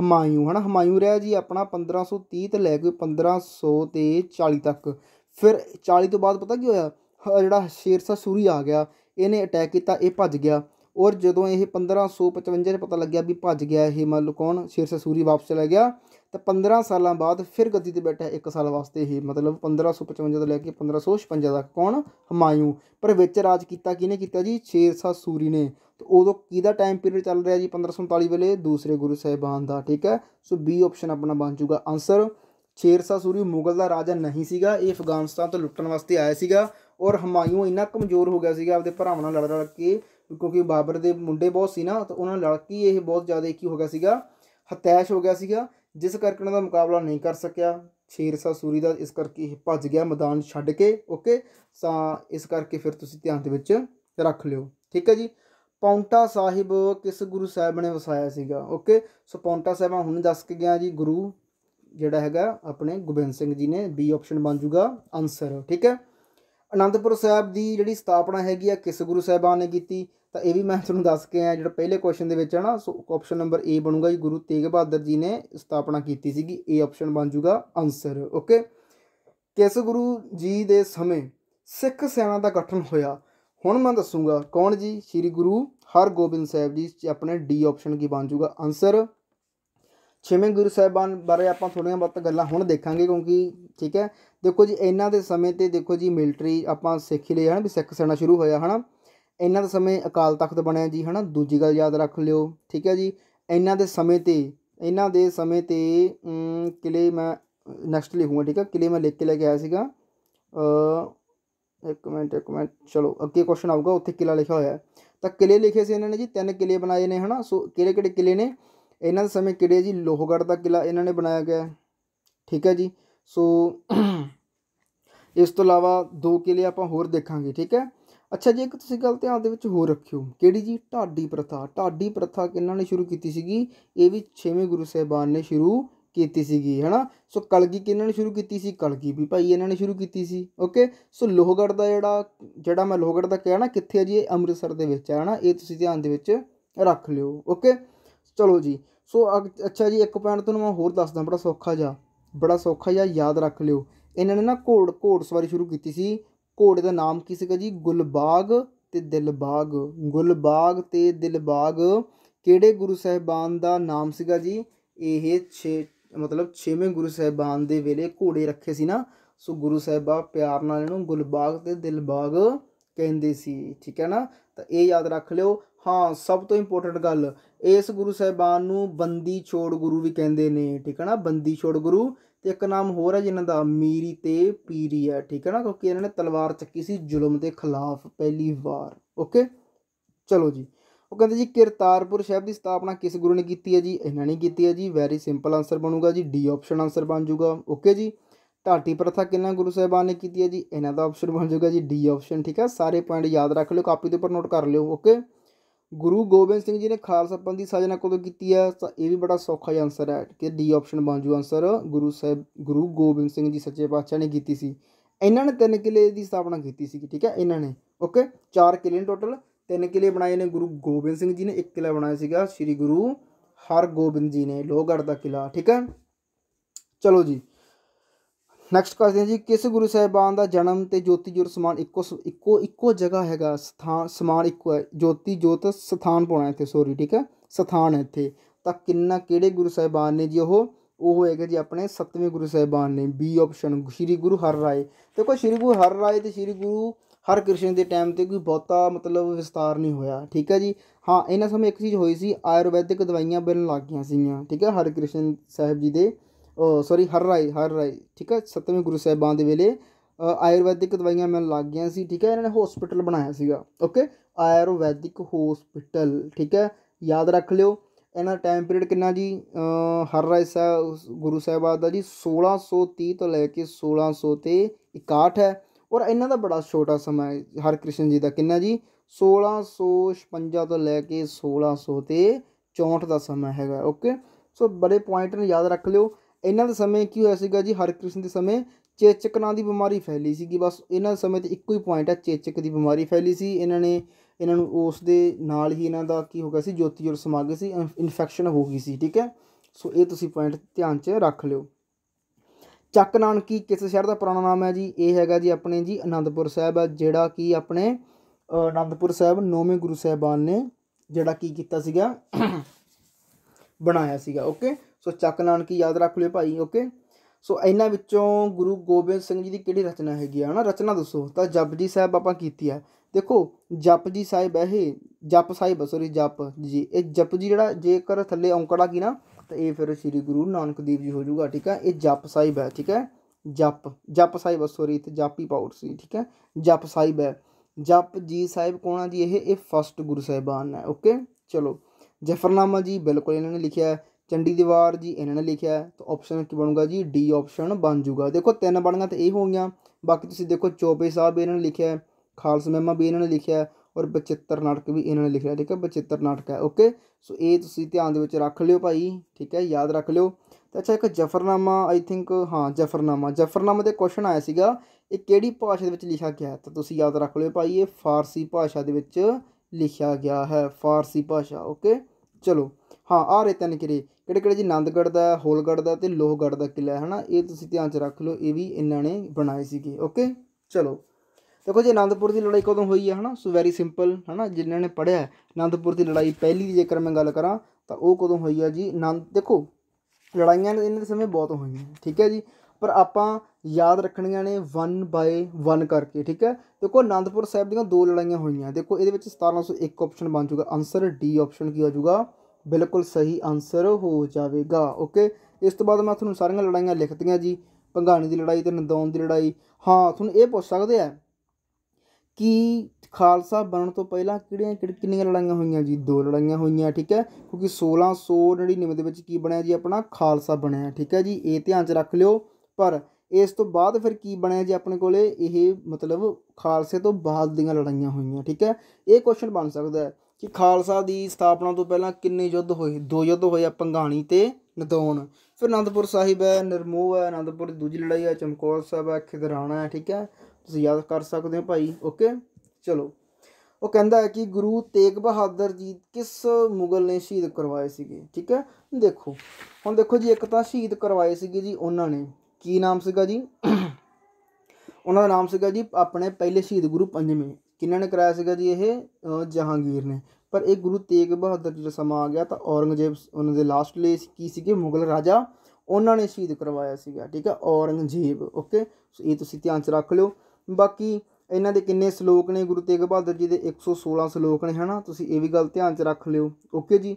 ਹਮਾਇੂ ਹਨਾ ਹਮਾਇੂ ਰਿਹਾ ਜੀ ਆਪਣਾ 1530 ਤੇ ਲੈ ਕੇ 1500 ਤੇ 40 ਤੱਕ ਫਿਰ 40 ਤੋਂ ਬਾਅਦ ਪਤਾ ਕੀ ਹੋਇਆ ਜਿਹੜਾ ਸ਼ੇਰ ਸਾਹ ਸੂਰੀ ਆ ਗਿਆ ਇਹਨੇ ਅਟੈਕ ਕੀਤਾ ਇਹ ਭੱਜ ਗਿਆ ਔਰ ਜਦੋਂ ਇਹ 1555 ਚ ਪਤਾ ਲੱਗਿਆ ਵੀ ਭੱਜ ਗਿਆ ਇਹ ਮੱਲ ਕੌਣ ਸ਼ੇਰ ਸਸੂਰੀ ਵਾਪਸ ਚਲਾ ਗਿਆ ਤਾਂ 15 ਸਾਲਾਂ ਬਾਅਦ ਫਿਰ ਗੱਦੀ ਤੇ ਬੈਠਾ ਇੱਕ ਸਾਲ ਵਾਸਤੇ ਇਹ ਮਤਲਬ 1555 ਤੋਂ ਲੈ ਕੇ 1556 ਤੱਕ ਕੌਣ ਹਮਾਇਉ ਪਰ ਵਿੱਚ ਰਾਜ ਕੀਤਾ ਕਿਹਨੇ ਕੀਤਾ ਜੀ ਸ਼ੇਰ ਸਸੂਰੀ ਸੂਰੀ ਨੇ ਤੇ ਉਦੋਂ ਕਿਹਦਾ ਟਾਈਮ ਪੀਰੀਅਡ ਚੱਲ ਰਿਹਾ ਜੀ 1547 ਵੇਲੇ ਦੂਸਰੇ ਗੁਰੂ ਸਾਹਿਬਾਨ ਦਾ ਠੀਕ ਹੈ ਸੋ ਬੀ ਆਪਸ਼ਨ ਆਪਣਾ ਬਣ ਜਾਊਗਾ ਆਨਸਰ ਸ਼ੇਰ ਸਸੂਰੀ ਸੂਰੀ ਮੁਗਲ ਦਾ ਰਾਜਾ ਨਹੀਂ ਸੀਗਾ ਇਹ ਅਫਗਾਨਿਸਤਾਨ ਤੋਂ ਲੁੱਟਣ ਵਾਸਤੇ ਆਇਆ ਸੀਗਾ ਔਰ ਹਮਾਇਉ ਇੰਨਾ ਕਮਜ਼ੋਰ ਹੋ ਗਿਆ ਸੀਗਾ ਆਪਦੇ ਭਰਾਵਾਂ ਨਾਲ ਲੜ ਲੜ ਕੇ ਕਿਉਂਕਿ ਬਾਬਰ ਦੇ ਮੁੰਡੇ ਬਹੁਤ ਸੀ ਨਾ ਤਾਂ ਉਹਨਾਂ ਨਾਲ ਲੜ ਕੇ ਇਹ ਬਹੁਤ ਜ਼ਿਆਦਾ ਕੀ ਹੋ ਗਿਆ ਸੀਗਾ ਹਤੈਸ਼ ਹੋ ਗਿਆ ਸੀਗਾ ਜਿਸ ਕਰਕੇ ਉਹਨਾਂ ਦਾ ਮੁਕਾਬਲਾ ਨਹੀਂ ਕਰ ਸਕਿਆ ਸ਼ੇਰਸ਼ਾ ਸੂਰੀ ਦਾ ਇਸ ਕਰਕੇ ਇਹ ਭੱਜ ਗਿਆ ਮੈਦਾਨ ਛੱਡ ਕੇ ਓਕੇ ਤਾਂ ਇਸ ਕਰਕੇ ਫਿਰ ਤੁਸੀਂ ਧਿਆਨ ਦੇ ਵਿੱਚ ਰੱਖ ਲਿਓ ਠੀਕ ਹੈ ਜੀ ਪੌਂਟਾ ਸਾਹਿਬ ਕਿਸ ਗੁਰੂ ਸਾਹਿਬ ਨੇ ਵਸਾਇਆ ਸੀਗਾ ਓਕੇ ਸੋ ਪੌਂਟਾ ਸਾਹਿਬਾ ਹੁਣ ਦੱਸ ਕੇ ਗਿਆ ਜੀ ਗੁਰੂ ਜਿਹੜਾ ਹੈਗਾ ਆਪਣੇ ਗੋਬਿੰਦ ਸਿੰਘ ਜੀ ਨੇ ਬੀ ਆਪਸ਼ਨ ਬਣ ਜੂਗਾ ਆਨਸਰ ਠੀਕ ਹੈ ਅਨੰਦਪੁਰ ਸਾਹਿਬ ਦੀ ਜਿਹੜੀ ਸਥਾਪਨਾ ਹੈਗੀ ਆ ਕਿਸ ਗੁਰੂ ਸਾਹਿਬਾਨ ਨੇ ਕੀਤੀ ਤਾਂ ਇਹ ਵੀ ਮੈਂ ਤੁਹਾਨੂੰ ਦੱਸ ਕੇ ਆ ਜਿਹੜਾ ਪਹਿਲੇ ਕੁਐਸਚਨ ਦੇ ਵਿੱਚ ਹੈ ਨਾ ਸੋ ਆਪਸ਼ਨ ਨੰਬਰ ਏ ਬਣੂਗਾ ਜੀ ਗੁਰੂ ਤੇਗ ਬਹਾਦਰ ਜੀ ਨੇ ਸਥਾਪਨਾ ਕੀਤੀ ਸੀਗੀ ਏ ਆਪਸ਼ਨ ਬਣ ਜਾਊਗਾ ਆਨਸਰ ਓਕੇ ਕਿਸ ਗੁਰੂ ਜੀ ਦੇ ਸਮੇਂ ਸਿੱਖ ਸੈਨਾ ਦਾ ਗਠਨ ਹੋਇਆ ਹੁਣ ਮੈਂ ਦੱਸੂਗਾ ਕੌਣ ਜੀ ਸ੍ਰੀ ਗੁਰੂ ਹਰਗੋਬਿੰਦ ਸਾਹਿਬ ਜੀ ਆਪਣੇ ਡੀ ਆਪਸ਼ਨ ਕੀ ਬਣ ਜਾਊਗਾ ਆਨਸਰ ਛੇਵੇਂ ਗੁਰੂ ਸਾਹਿਬਾਨ ਬਾਰੇ ਆਪਾਂ ਥੋੜੀਆਂ ਬਹੁਤ ਗੱਲਾਂ ਹੁਣ ਦੇਖਾਂਗੇ ਕਿਉਂਕਿ ਠੀਕ ਹੈ ਦੇਖੋ ਜੀ ਇਹਨਾਂ ਦੇ ਸਮੇਂ ਤੇ ਦੇਖੋ ਜੀ ਮਿਲਟਰੀ ਆਪਾਂ ਸਿੱਖ ਲਈ ਹਨ ਵੀ ਸਿੱਖ ਸੈਨਾ ਸ਼ੁਰੂ ਹੋਇਆ ਹਨਾ ਇਹਨਾਂ ਦੇ ਸਮੇਂ ਅਕਾਲ ਤਖਤ ਬਣਿਆ ਜੀ ਹਨਾ ਦੂਜੀ ਗੱਲ ਯਾਦ ਰੱਖ ਲਿਓ ਠੀਕ ਹੈ ਜੀ ਇਹਨਾਂ ਦੇ ਸਮੇਂ ਤੇ ਇਹਨਾਂ ਦੇ ਸਮੇਂ ਤੇ ਕਿਲੇ ਮੈਂ ਨੈਕਸਟ ਲਿਖੂਗਾ ਠੀਕ ਹੈ ਕਿਲੇ ਮੈਂ ਲਿਖ ਕੇ ਲੈ ਕੇ ਆਇਆ ਸੀਗਾ ਇੱਕ ਮਿੰਟ ਇੱਕ ਮਿੰਟ ਚਲੋ ਅੱਗੇ ਕੁਐਸਚਨ ਆਊਗਾ ਉੱਥੇ ਕਿਲਾ ਲਿਖਿਆ ਹੋਇਆ ਤਾਂ ਕਿਲੇ ਲਿਖੇ ਸੀ ਇਹਨਾਂ ਨੇ ਜੀ ਤਿੰਨ ਕਿਲੇ ਬਣਾਏ ਨੇ ਹਨਾ ਸੋ ਕਿਹੜੇ ਕਿਹੜੇ ਕਿਲੇ ਨੇ ਇਹਨਾਂ ਦੇ ਸਮੇਂ ਕਿਹੜੇ ਜੀ ਲੋਹਗੜ੍ਹ ਦਾ ਕਿਲਾ ਇਹਨਾਂ ਨੇ ਬਣਾਇਆ ਗਿਆ ਠੀਕ ਹੈ ਜੀ ਸੋ ਇਸ ਤੋਂ ਇਲਾਵਾ ਦੋ ਕਿਲੇ ਆਪਾਂ ਹੋਰ ਦੇਖਾਂਗੇ ਠੀਕ ਹੈ ਅੱਛਾ ਜੀ ਇੱਕ ਤੁਸੀਂ ਗੱਲ ਧਿਆਨ ਦੇ ਵਿੱਚ ਹੋਰ ਰੱਖਿਓ ਕਿਹੜੀ ਜੀ ਢਾਡੀ ਪ੍ਰਥਾ ਢਾਡੀ ਪ੍ਰਥਾ ਕਿਹਨਾਂ ਨੇ ਸ਼ੁਰੂ ਕੀਤੀ ਸੀਗੀ ਇਹ ਵੀ 6ਵੇਂ ਗੁਰੂ ਸਾਹਿਬਾਨ ਨੇ ਸ਼ੁਰੂ ਕੀਤੀ ਸੀਗੀ ਹਨਾ ਸੋ ਕਲਗੀ ਕਿਹਨਾਂ ਨੇ ਸ਼ੁਰੂ ਕੀਤੀ ਸੀ ਕਲਗੀ ਵੀ ਭਾਈ ਇਹਨਾਂ ਨੇ ਸ਼ੁਰੂ ਕੀਤੀ ਸੀ ਓਕੇ ਸੋ ਲੋਹਗੜ ਦਾ ਜਿਹੜਾ ਜਿਹੜਾ ਮੈਂ ਲੋਹਗੜ ਦਾ ਕਿਹਾ ਨਾ ਕਿੱਥੇ ਹੈ ਜੀ ਇਹ ਅੰਮ੍ਰਿਤਸਰ ਦੇ ਵਿੱਚ ਹੈ ਹਨਾ ਇਹ ਤੁਸੀਂ ਧਿਆਨ ਦੇ ਵਿੱਚ ਰੱਖ ਲਿਓ ਓਕੇ ਚਲੋ ਜੀ ਸੋ ਅੱਛਾ ਜੀ ਇੱਕ ਪੁਆਇੰਟ ਤੁਹਾਨੂੰ ਮੈਂ ਹੋਰ ਦੱਸਦਾ ਬੜਾ ਸੌਖਾ ਜਾ ਬੜਾ ਸੌਖਾ ਜਾ ਯਾਦ ਰੱਖ ਲਿਓ ਇਹਨਾਂ ਨੇ ਨਾ ਘੋੜ ਘੋੜ ਸਵਾਰੀ ਸ਼ੁਰੂ ਕੀਤੀ ਸੀ ਘੋੜੇ ਦਾ ਨਾਮ ਕੀ ਸੀਗਾ ਜੀ ਗੁਲਬਾਗ ਤੇ ਦਿਲਬਾਗ ਗੁਲਬਾਗ ਤੇ ਦਿਲਬਾਗ ਕਿਹੜੇ ਗੁਰੂ ਸਾਹਿਬਾਨ ਦਾ ਨਾਮ ਸੀਗਾ ਜੀ ਇਹ 6 ਮਤਲਬ 6ਵੇਂ ਗੁਰੂ ਸਾਹਿਬਾਨ ਦੇ ਵੇਲੇ ਘੋੜੇ ਰੱਖੇ ਸੀ ਨਾ ਸੋ ਗੁਰੂ ਸਾਹਿਬਾ ਪਿਆਰ ਨਾਲ ਇਹਨੂੰ ਗੁਲਬਾਗ ਤੇ ਦਿਲਬਾਗ ਕਹਿੰਦੇ ਸੀ ਠੀਕ ਹੈ ਨਾ ਤਾਂ ਇਹ ਯਾਦ ਰੱਖ ਲਿਓ ਹਾਂ ਸਭ ਤੋਂ ਇੰਪੋਰਟੈਂਟ ਗੱਲ ਇਸ ਗੁਰੂ ਸਾਹਿਬਾਨ ਨੂੰ ਬੰਦੀ ਛੋੜ ਗੁਰੂ ਵੀ ਕਹਿੰਦੇ ਨੇ ਠੀਕ ਹੈ ਨਾ ਬੰਦੀ ਛੋੜ ਗੁਰੂ ਤੇ ਇੱਕ ਨਾਮ ਹੋਰ ਹੈ ਜਿਨ੍ਹਾਂ ਦਾ ਮੀਰੀ ਤੇ ਪੀਰੀ ਹੈ ਠੀਕ ਹੈ ਨਾ ਕਿਉਂਕਿ ਇਹਨਾਂ ਨੇ ਤਲਵਾਰ ਚੱਕੀ ਸੀ ਜ਼ੁਲਮ ਦੇ ਖਿਲਾਫ ਪਹਿਲੀ ਵਾਰ ਓਕੇ ਚਲੋ ਜੀ ਉਹ ਕਹਿੰਦੇ ਜੀ ਕਿਰਤਾਰਪੁਰ ਸਾਹਿਬ ਦੀ ਸਥਾਪਨਾ ਕਿਸ ਗੁਰੂ ਨੇ ਕੀਤੀ ਹੈ ਜੀ ਇਹਨਾਂ ਨੇ ਕੀਤੀ ਹੈ ਜੀ ਵੈਰੀ ਸਿੰਪਲ ਆਨਸਰ ਬਣੂਗਾ ਜੀ ਡੀ ਆਪਸ਼ਨ ਆਨਸਰ ਬਣ ਜਾਊਗਾ ਓਕੇ ਜੀ ਢਾਟੀ ਪ੍ਰਥਾ ਕਿੰਨਾ ਗੁਰੂ ਸਾਹਿਬਾਨ ਨੇ ਕੀਤੀ ਹੈ ਜੀ ਇਹਨਾਂ ਦਾ ਆਪਸ਼ਨ ਬਣ ਜਾਊਗਾ ਜੀ ਡੀ ਆਪਸ਼ਨ ਠੀਕ ਹੈ ਸਾਰੇ ਪੁਆਇੰਟ ਯਾਦ ਰੱਖ ਲਿਓ ਕਾਪੀ ਦੇ ਉੱਪਰ ਨੋਟ ਕਰ ਲਿਓ ਓਕੇ ਗੁਰੂ ਗੋਬਿੰਦ ਸਿੰਘ ਜੀ ਨੇ ਖਾਲਸਾ ਪੰਥ ਦੀ ਸਾਜਨਾ ਕਦੋਂ ਕੀਤੀ ਹੈ ਤਾਂ ਇਹ ਵੀ ਬੜਾ ਸੌਖਾ ਜਿਹਾ ਆਨਸਰ ਹੈ ਕਿ ਡੀ ਆਪਸ਼ਨ ਬਣ ਜੂ ਆਨਸਰ ਗੁਰੂ ਸਾਹਿਬ ਗੁਰੂ ਗੋਬਿੰਦ ਸਿੰਘ ਜੀ ਸੱਚੇ ਪਾਤਸ਼ਾਹ ਨੇ ਕੀਤੀ ਸੀ ਇਹਨਾਂ ਨੇ ਤਿੰਨ ਕਿਲੇ ਦੀ ਸਥਾਪਨਾ ਕੀਤੀ ਸੀ ਠੀਕ ਹੈ ਇਹਨਾਂ ਨੇ ਓਕੇ ਚਾਰ ਕਿਲੇ ਨੇ ਟੋਟਲ ਤਿੰਨ ਕਿਲੇ ਬਣਾਏ ਨੇ ਗੁਰੂ ਗੋਬਿੰਦ ਸਿੰਘ ਜੀ ਨੇ ਇੱਕ ਕਿਲਾ ਬਣਾਇਆ ਸੀਗਾ ਸ੍ਰੀ ਗੁਰੂ ਹਰਗੋਬਿੰਦ ਜੀ ਨੇ ਲੋਹਗੜ ਦਾ ਕਿਲਾ ਠੀਕ ਹੈ ਚਲੋ ਜੀ ਨੈਕਸਟ ਕਰਦੇ ਹਾਂ ਜੀ ਕਿਸ ਗੁਰੂ ਸਾਹਿਬਾਨ ਦਾ ਜਨਮ ਤੇ ਜੋਤੀ ਜੋਤ ਸਮਾਨ ਇੱਕੋ ਇੱਕੋ ਇੱਕੋ ਜਗ੍ਹਾ ਹੈਗਾ ਸਥਾਨ ਸਮਾਨ ਇੱਕੋ ਹੈ ਜੋਤੀ ਜੋਤ ਸਥਾਨ ਪਾਉਣਾ ਇੱਥੇ ਸੋਰੀ ਠੀਕ ਹੈ ਸਥਾਨ ਹੈ ਇੱਥੇ ਤਾਂ ਕਿੰਨਾ ਕਿਹੜੇ ਗੁਰੂ ਸਾਹਿਬਾਨ ਨੇ ਜੀ ਉਹ ਉਹ ਹੋਏਗਾ ਜੀ ਆਪਣੇ 7ਵੇਂ ਗੁਰੂ ਸਾਹਿਬਾਨ ਨੇ ਬੀ ਆਪਸ਼ਨ ਸ੍ਰੀ ਗੁਰੂ ਹਰ ਰਾਏ ਦੇਖੋ ਸ੍ਰੀ ਗੁਰੂ ਹਰ ਰਾਏ ਤੇ ਸ੍ਰੀ ਗੁਰੂ ਹਰ ਕ੍ਰਿਸ਼ਨ ਦੇ ਟਾਈਮ ਤੇ ਕੋਈ ਬਹੁਤਾ ਮਤਲਬ ਵਿਸਤਾਰ ਨਹੀਂ ਹੋਇਆ ਠੀਕ ਹੈ ਜੀ ਹਾਂ ਇਹਨਾਂ ਸਮੇਂ ਇੱਕ ਚੀਜ਼ ਹੋਈ ਸੀ ਆਯੁਰਵੈਦਿਕ ਦਵਾਈਆਂ ਬਣਨ ਲੱਗ ਗਈਆਂ ਸੀਗੀਆਂ ਠੀਕ ਹੈ ਹਰ ਕ੍ਰਿਸ਼ਨ ਸਾਹਿਬ ਜੀ ਦੇ सॉरी हर राय हर राय ठीक ਹੈ ਸਤਵੇਂ ਗੁਰੂ ਸਾਹਿਬਾਨ ਦੇ ਵੇਲੇ ਆਯੁਰਵੈਦਿਕ ਦਵਾਈਆਂ ਮਿਲਣ ਲੱਗ ਗਈਆਂ ਸੀ ਠੀਕ ਹੈ ਇਹਨਾਂ ਨੇ ਹਸਪੀਟਲ ਬਣਾਇਆ ਸੀਗਾ ਓਕੇ ਆਯੁਰਵੈਦਿਕ ਹਸਪੀਟਲ ਠੀਕ ਹੈ ਯਾਦ ਰੱਖ ਲਿਓ ਇਹਨਾਂ ਦਾ ਟਾਈਮ ਪੀਰੀਅਡ ਕਿੰਨਾ ਜੀ ਹਰ ਰਾਏ ਸਾਹਿਬ ਗੁਰੂ ਸਾਹਿਬਾਨ ਦਾ ਜੀ 1630 ਤੋਂ ਲੈ ਕੇ 1600 ਤੇ 61 ਹੈ ਔਰ ਇਹਨਾਂ ਦਾ ਬੜਾ ਛੋਟਾ ਸਮਾਂ ਹੈ ਹਰ ਕ੍ਰਿਸ਼ਨ ਜੀ ਦਾ ਕਿੰਨਾ ਜੀ 1656 ਤੋਂ ਲੈ ਕੇ 1600 ਤੇ 64 ਦਾ ਸਮਾਂ ਹੈਗਾ ਓਕੇ ਸੋ ਬੜੇ ਪੁਆਇੰਟ ਨੂੰ ਯਾਦ ਰੱਖ ਲਿਓ ਇਹਨਾਂ ਦੇ ਸਮੇਂ ਕੀ ਹੋਇਆ ਸੀਗਾ ਜੀ ਹਰਕ੍ਰਿਸ਼ਨ ਦੇ ਸਮੇਂ ਚੇਚਕ ਨਾਂ ਦੀ ਬਿਮਾਰੀ ਫੈਲੀ ਸੀਗੀ ਬਸ ਇਹਨਾਂ ਦੇ ਸਮੇਂ ਤੇ ਇੱਕੋ ਹੀ ਪੁਆਇੰਟ ਹੈ ਚੇਚਕ ਦੀ ਬਿਮਾਰੀ ਫੈਲੀ ਸੀ ਇਹਨਾਂ ਨੇ ਇਹਨਾਂ ਨੂੰ ਉਸ ਦੇ ਨਾਲ ਹੀ ਇਹਨਾਂ ਦਾ ਕੀ ਹੋ ਗਿਆ ਸੀ ਜੋਤੀ ਜੋਰ ਸਮਾਗ ਸੀ ਇਨਫੈਕਸ਼ਨ ਹੋ ਗਈ ਸੀ ਠੀਕ ਹੈ ਸੋ ਇਹ ਤੁਸੀਂ ਪੁਆਇੰਟ ਧਿਆਨ 'ਚ ਰੱਖ ਲਿਓ ਚੱਕ ਨਾਨਕੀ ਕਿਸ ਸ਼ਹਿਰ ਦਾ ਪੁਰਾਣਾ ਨਾਮ ਹੈ ਜੀ ਇਹ ਹੈਗਾ ਜੀ ਆਪਣੇ ਜੀ ਆਨੰਦਪੁਰ ਸਾਹਿਬ ਜਿਹੜਾ ਕੀ ਆਪਣੇ ਆਨੰਦਪੁਰ ਸਾਹਿਬ ਨੌਵੇਂ ਗੁਰੂ ਸਾਹਿਬਾਨ ਨੇ ਜਿਹੜਾ ਕੀ ਕੀਤਾ ਸੀਗਾ ਬਣਾਇਆ ਸੀਗਾ ਓਕੇ ਸੋ ਚੱਕ ਨਾਨਕੀ ਯਾਦ ਰੱਖ ਲਿਓ ਭਾਈ ਓਕੇ ਸੋ ਇਹਨਾਂ ਵਿੱਚੋਂ ਗੁਰੂ ਗੋਬਿੰਦ ਸਿੰਘ ਜੀ ਦੀ ਕਿਹੜੀ ਰਚਨਾ ਹੈਗੀ ਆ ਨਾ ਰਚਨਾ ਦੱਸੋ ਤਾਂ ਜਪਜੀ ਸਾਹਿਬ ਆਪਾਂ ਕੀਤੀ ਆ ਦੇਖੋ ਜਪਜੀ ਸਾਹਿਬ ਇਹ ਜਪ ਸਾਹਿਬ ਸੋਰੀ ਜਪ ਜੀ ਇਹ ਜਪ ਜਿਹੜਾ ਜੇਕਰ ਥੱਲੇ ਔਂਕੜਾ ਕੀ ਨਾ ਤਾਂ ਇਹ ਫਿਰ ਸ੍ਰੀ ਗੁਰੂ ਨਾਨਕ ਦੇਵ ਜੀ ਹੋ ਜਾਊਗਾ ਠੀਕ ਹੈ ਇਹ ਜਪ ਸਾਹਿਬ ਹੈ ਠੀਕ ਹੈ ਜਪ ਜਪ ਸਾਹਿਬ ਸੋਰੀ ਤੇ ਜਾਪੀ ਪਾਉਟ ਸੀ ਠੀਕ ਹੈ ਜਪ ਸਾਹਿਬ ਹੈ ਜਪ ਜੀ ਸਾਹਿਬ ਕੋਣਾ ਜੀ ਇਹ ਇਹ ਫਸਟ ਗੁਰੂ ਸਾਹਿਬਾਨ ਹੈ ਓਕੇ ਚਲੋ ਜਫਰਨਾਮਾ ਜੀ ਬਿਲਕੁਲ ਇਹਨਾਂ ਨੇ ਲਿਖਿਆ ਚੰਡੀ ਦੀਵਾਰ ਜੀ ਇਹਨਾਂ ਨੇ ਲਿਖਿਆ ਤਾਂ ਆਪਸ਼ਨ ਕੀ ਬਣੂਗਾ ਜੀ ਡੀ ਆਪਸ਼ਨ ਬਣ ਜੂਗਾ ਦੇਖੋ ਤਿੰਨ ਬਣੀਆਂ ਤਾਂ ਇਹ ਹੋ ਗਿਆ ਬਾਕੀ ਤੁਸੀਂ ਦੇਖੋ ਚੋਪੇ ਸਾਹਿਬ ਇਹਨਾਂ ਨੇ ਲਿਖਿਆ ਖਾਲਸ ਮਹਿਮਾ ਵੀ ਇਹਨਾਂ ਨੇ ਲਿਖਿਆ ਔਰ 75 ਨਾਟਕ ਵੀ ਇਹਨਾਂ ਨੇ ਲਿਖਿਆ ਠੀਕ ਹੈ 75 ਨਾਟਕ ਹੈ ਓਕੇ ਸੋ ਇਹ ਤੁਸੀਂ ਧਿਆਨ ਦੇ ਵਿੱਚ ਰੱਖ ਲਿਓ ਭਾਈ ਠੀਕ ਹੈ ਯਾਦ ਰੱਖ ਲਿਓ ਤਾਂ ਅੱਛਾ ਇੱਕ ਜਫਰਨਾਮਾ ਆਈ ਥਿੰਕ ਹਾਂ ਜਫਰਨਾਮਾ ਜਫਰਨਾਮਾ ਦੇ ਕੁਐਸਚਨ ਆਇਆ ਸੀਗਾ ਇਹ ਕਿਹੜੀ ਭਾਸ਼ਾ ਦੇ ਵਿੱਚ ਲਿਖਿਆ ਗਿਆ ਹੈ ਤਾਂ ਤੁਸੀਂ ਯਾਦ ਰੱਖ ਲਿਓ ਭਾਈ ਇਹ ਫਾਰਸੀ ਭਾਸ਼ਾ ਦੇ ਵਿੱਚ ਲਿਖਿਆ ਗਿਆ ਹੈ ਫਾਰਸੀ ਭਾਸ਼ਾ ਓਕੇ ਚਲੋ ਹਾਂ ਆ ਰਹੇ ਤਿੰਨ ਕਿਰੇ ਕਿਹੜੇ ਕਿਹੜੇ ਜੀ ਆਨੰਦਗੜ੍ਹ ਦਾ ਹੋਲਗੜ੍ਹ ਦਾ ਤੇ ਲੋਹਗੜ੍ਹ ਦਾ ਕਿਲਾ ਹੈ ਨਾ ਇਹ ਤੁਸੀਂ ਧਿਆਨ 'ਚ ਰੱਖ ਲਓ ਇਹ ਵੀ ਇਹਨਾਂ ਨੇ ਬਣਾਏ ਸੀਗੇ ਓਕੇ ਚਲੋ ਦੇਖੋ ਜੀ ਆਨੰਦਪੁਰ ਦੀ ਲੜਾਈ ਕਦੋਂ ਹੋਈ ਹੈ ਹਨਾ ਸੋ ਵੈਰੀ ਸਿੰਪਲ ਹਨਾ ਜਿਨ੍ਹਾਂ ਨੇ ਪੜਿਆ ਆਨੰਦਪੁਰ ਦੀ ਲੜਾਈ ਪਹਿਲੀ ਦੀ ਜੇਕਰ ਮੈਂ ਗੱਲ ਕਰਾਂ ਤਾਂ ਉਹ ਕਦੋਂ ਹੋਈ ਹੈ ਜੀ ਆਨੰਦ ਦੇਖੋ ਲੜਾਈਆਂ ਇਹਨਾਂ ਦੇ ਸਮੇਂ ਬਹੁਤ ਹੋਈਆਂ ਠੀਕ ਹੈ ਜੀ ਪਰ ਆਪਾਂ ਯਾਦ ਰੱਖਣੀਆਂ ਨੇ 1 ਬਾਈ 1 ਕਰਕੇ ਠੀਕ ਹੈ ਦੇਖੋ ਆਨੰਦਪੁਰ ਸਾਹਿਬ ਦੀਆਂ ਦੋ ਲੜਾਈਆਂ ਹੋਈਆਂ ਦੇਖੋ ਇਹਦੇ ਵਿੱਚ 1701 ਆਪਸ਼ਨ ਬਣ ਜਾਊਗਾ ਆਨਸਰ ਡੀ ਆਪਸ਼ਨ ਕੀ ਹੋ ਜਾਊਗਾ ਬਿਲਕੁਲ ਸਹੀ ਆਨਸਰ ਹੋ ਜਾਵੇਗਾ ਓਕੇ ਇਸ ਤੋਂ ਬਾਅਦ ਮੈਂ ਤੁਹਾਨੂੰ ਸਾਰੀਆਂ ਲੜਾਈਆਂ ਲਿਖਤੀਆਂ ਜੀ ਪੰਗਾਣੀ ਦੀ ਲੜਾਈ ਤੇ ਨੰਦੌਨ ਦੀ ਲੜਾਈ ਹਾਂ ਤੁਹਾਨੂੰ ਇਹ ਪੁੱਛ ਸਕਦੇ ਆ ਕਿ ਖਾਲਸਾ ਬਣਨ ਤੋਂ ਪਹਿਲਾਂ ਕਿਹੜੀਆਂ ਕਿੰਨੀਆਂ ਲੜਾਈਆਂ ਹੋਈਆਂ ਜੀ ਦੋ ਲੜਾਈਆਂ ਹੋਈਆਂ ਠੀਕ ਹੈ ਕਿਉਂਕਿ 1699 ਦੇ ਵਿੱਚ ਕੀ ਬਣਿਆ ਜੀ ਆਪਣਾ ਖਾਲਸਾ ਬਣਿਆ ਠੀਕ ਹੈ ਜੀ ਇਹ ਧਿਆਨ 'ਚ ਰੱਖ ਲਿਓ ਪਰ ਇਸ ਤੋਂ ਬਾਅਦ ਫਿਰ ਕੀ ਬਣਿਆ ਜੀ ਆਪਣੇ ਕੋਲੇ ਇਹ ਮਤਲਬ ਖਾਲਸੇ ਤੋਂ ਬਾਅਦ ਦੀਆਂ ਲੜਾਈਆਂ ਹੋਈਆਂ ਠੀਕ ਹੈ ਇਹ ਕੁਐਸਚਨ ਬਣ ਸਕਦਾ ਹੈ ਕਿ ਖਾਲਸਾ ਦੀ ਸਥਾਪਨਾ ਤੋਂ ਪਹਿਲਾਂ ਕਿੰਨੇ ਯੁੱਧ ਹੋਏ ਦੋ ਯੁੱਧ ਹੋਏ ਆ ਪੰਗਾਣੀ ਤੇ ਨਦੌਣ ਫਿਰ ਅਨੰਦਪੁਰ ਸਾਹਿਬ ਹੈ ਨਰਮੋਹ ਹੈ ਅਨੰਦਪੁਰ ਦੀ ਦੂਜੀ ਲੜਾਈ ਹੈ ਚਮਕੌਰ ਸਾਹਿਬ ਹੈ ਖਿਦਰਾਣਾ ਹੈ ਠੀਕ ਹੈ ਤੁਸੀਂ ਯਾਦ ਕਰ ਸਕਦੇ ਹੋ ਭਾਈ ਓਕੇ ਚਲੋ ਉਹ ਕਹਿੰਦਾ ਹੈ ਕਿ ਗੁਰੂ ਤੇਗ ਬਹਾਦਰ ਜੀ ਕਿਸ ਮੁਗਲ ਨੇ ਸ਼ਹੀਦ ਕਰਵਾਏ ਸੀਗੇ ਠੀਕ ਹੈ ਦੇਖੋ ਹੁਣ ਦੇਖੋ ਜੀ ਇੱਕ ਤਾਂ ਸ਼ਹੀਦ ਕਰਵਾਏ ਸੀਗੇ ਜੀ ਉਹਨਾਂ ਨੇ ਕੀ ਨਾਮ ਸੀਗਾ ਜੀ ਉਹਨਾਂ ਦਾ ਨਾਮ ਸੀਗਾ ਜੀ ਆਪਣੇ ਪਹਿਲੇ ਸ਼ਹੀਦ ਗੁਰੂ ਪੰਜਵੇਂ ਕਿਹਨਾਂ ਨੇ ਕਰਾਇਆ ਸੀਗਾ ਜੀ ਇਹ ਜਹਾਂਗੀਰ ਨੇ ਪਰ ਇਹ ਗੁਰੂ ਤੇਗ ਬਹਾਦਰ ਜੀ ਦਾ ਸਮਾਂ ਆ ਗਿਆ ਤਾਂ ਔਰੰਗਜ਼ੇਬ ਉਹਨਾਂ ਦੇ ਲਾਸਟ ਲਈ ਕੀ ਸੀਗੇ ਮੁਗਲ ਰਾਜਾ ਉਹਨਾਂ ਨੇ ਸ਼ਹੀਦ ਕਰਵਾਇਆ ਸੀਗਾ ਠੀਕ ਹੈ ਔਰੰਗਜ਼ੇਬ ਓਕੇ ਸੋ ਇਹ ਤੁਸੀਂ ਧਿਆਨ 'ਚ ਰੱਖ ਲਿਓ ਬਾਕੀ ਇਹਨਾਂ ਦੇ ਕਿੰਨੇ ਸ਼ਲੋਕ ਨੇ ਗੁਰੂ ਤੇਗ ਬਹਾਦਰ ਜੀ ਦੇ 116 ਸ਼ਲੋਕ ਨੇ ਹਨਾ ਤੁਸੀਂ ਇਹ ਵੀ ਗੱਲ ਧਿਆਨ 'ਚ ਰੱਖ ਲਿਓ ਓਕੇ ਜੀ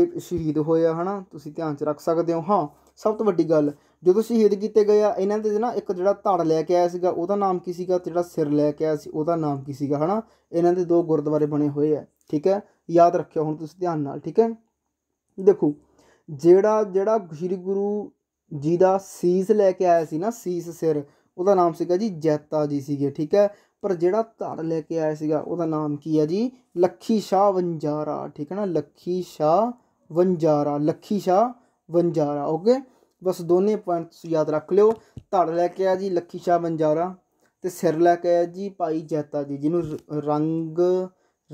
ਇਹ ਸ਼ਹੀਦ ਹੋਇਆ ਹਨਾ ਤੁਸੀਂ ਧਿਆਨ 'ਚ ਰੱਖ ਸਕਦੇ ਹੋ ਹਾਂ ਸਭ ਤੋਂ ਵੱਡੀ ਗੱਲ ਜਦੋਂ ਸ਼ਹੀਦ ਕੀਤੇ ਗਏ ਆ ਇਹਨਾਂ ਦੇ ਨਾ ਇੱਕ ਜਿਹੜਾ ਧੜ ਲੈ ਕੇ ਆਇਆ ਸੀਗਾ ਉਹਦਾ ਨਾਮ ਕੀ ਸੀਗਾ ਤੇ ਜਿਹੜਾ ਸਿਰ ਲੈ ਕੇ ਆਇਆ ਸੀ ਉਹਦਾ ਨਾਮ ਕੀ ਸੀਗਾ ਹਨਾ ਇਹਨਾਂ ਦੇ ਦੋ ਗੁਰਦੁਆਰੇ ਬਣੇ ਹੋਏ ਆ ਠੀਕ ਹੈ ਯਾਦ ਰੱਖਿਓ ਹੁਣ ਤੁਸੀਂ ਧਿਆਨ ਨਾਲ ਠੀਕ ਹੈ ਦੇਖੋ ਜਿਹੜਾ ਜਿਹੜਾ ਸ਼੍ਰੀ ਗੁਰੂ ਜੀ ਦਾ ਸੀਸ ਲੈ ਕੇ ਆਇਆ ਸੀ ਨਾ ਸੀਸ ਸਿਰ ਉਹਦਾ ਨਾਮ ਸੀਗਾ ਜੀ ਜੈਤਾ ਜੀ ਸੀਗੇ ਠੀਕ ਹੈ ਪਰ ਜਿਹੜਾ ਧੜ ਲੈ ਕੇ ਆਇਆ ਸੀਗਾ ਉਹਦਾ ਨਾਮ ਕੀ ਹੈ ਜੀ ਲੱਖੀ ਸ਼ਾਹ ਵੰਜਾਰਾ ਠੀਕ ਹੈ ਨਾ ਲੱਖੀ ਸ਼ਾਹ ਵੰਜਾਰਾ ਲੱਖੀ ਸ਼ਾਹ ਵੰਜਾਰਾ ਓਕੇ ਬਸ ਦੋਨੇ ਪੁਆਇੰਟ ਤੁਸੀਂ ਯਾਦ ਰੱਖ ਲਿਓ ਧੜ ਲੈ ਕੇ ਆ ਜੀ ਲੱਖੀ ਸ਼ਾ ਬੰਜਾਰਾ ਤੇ ਸਿਰ ਲੈ ਕੇ ਆ ਜੀ ਭਾਈ ਜੈਤਾ ਜੀ ਜਿਹਨੂੰ ਰੰਗ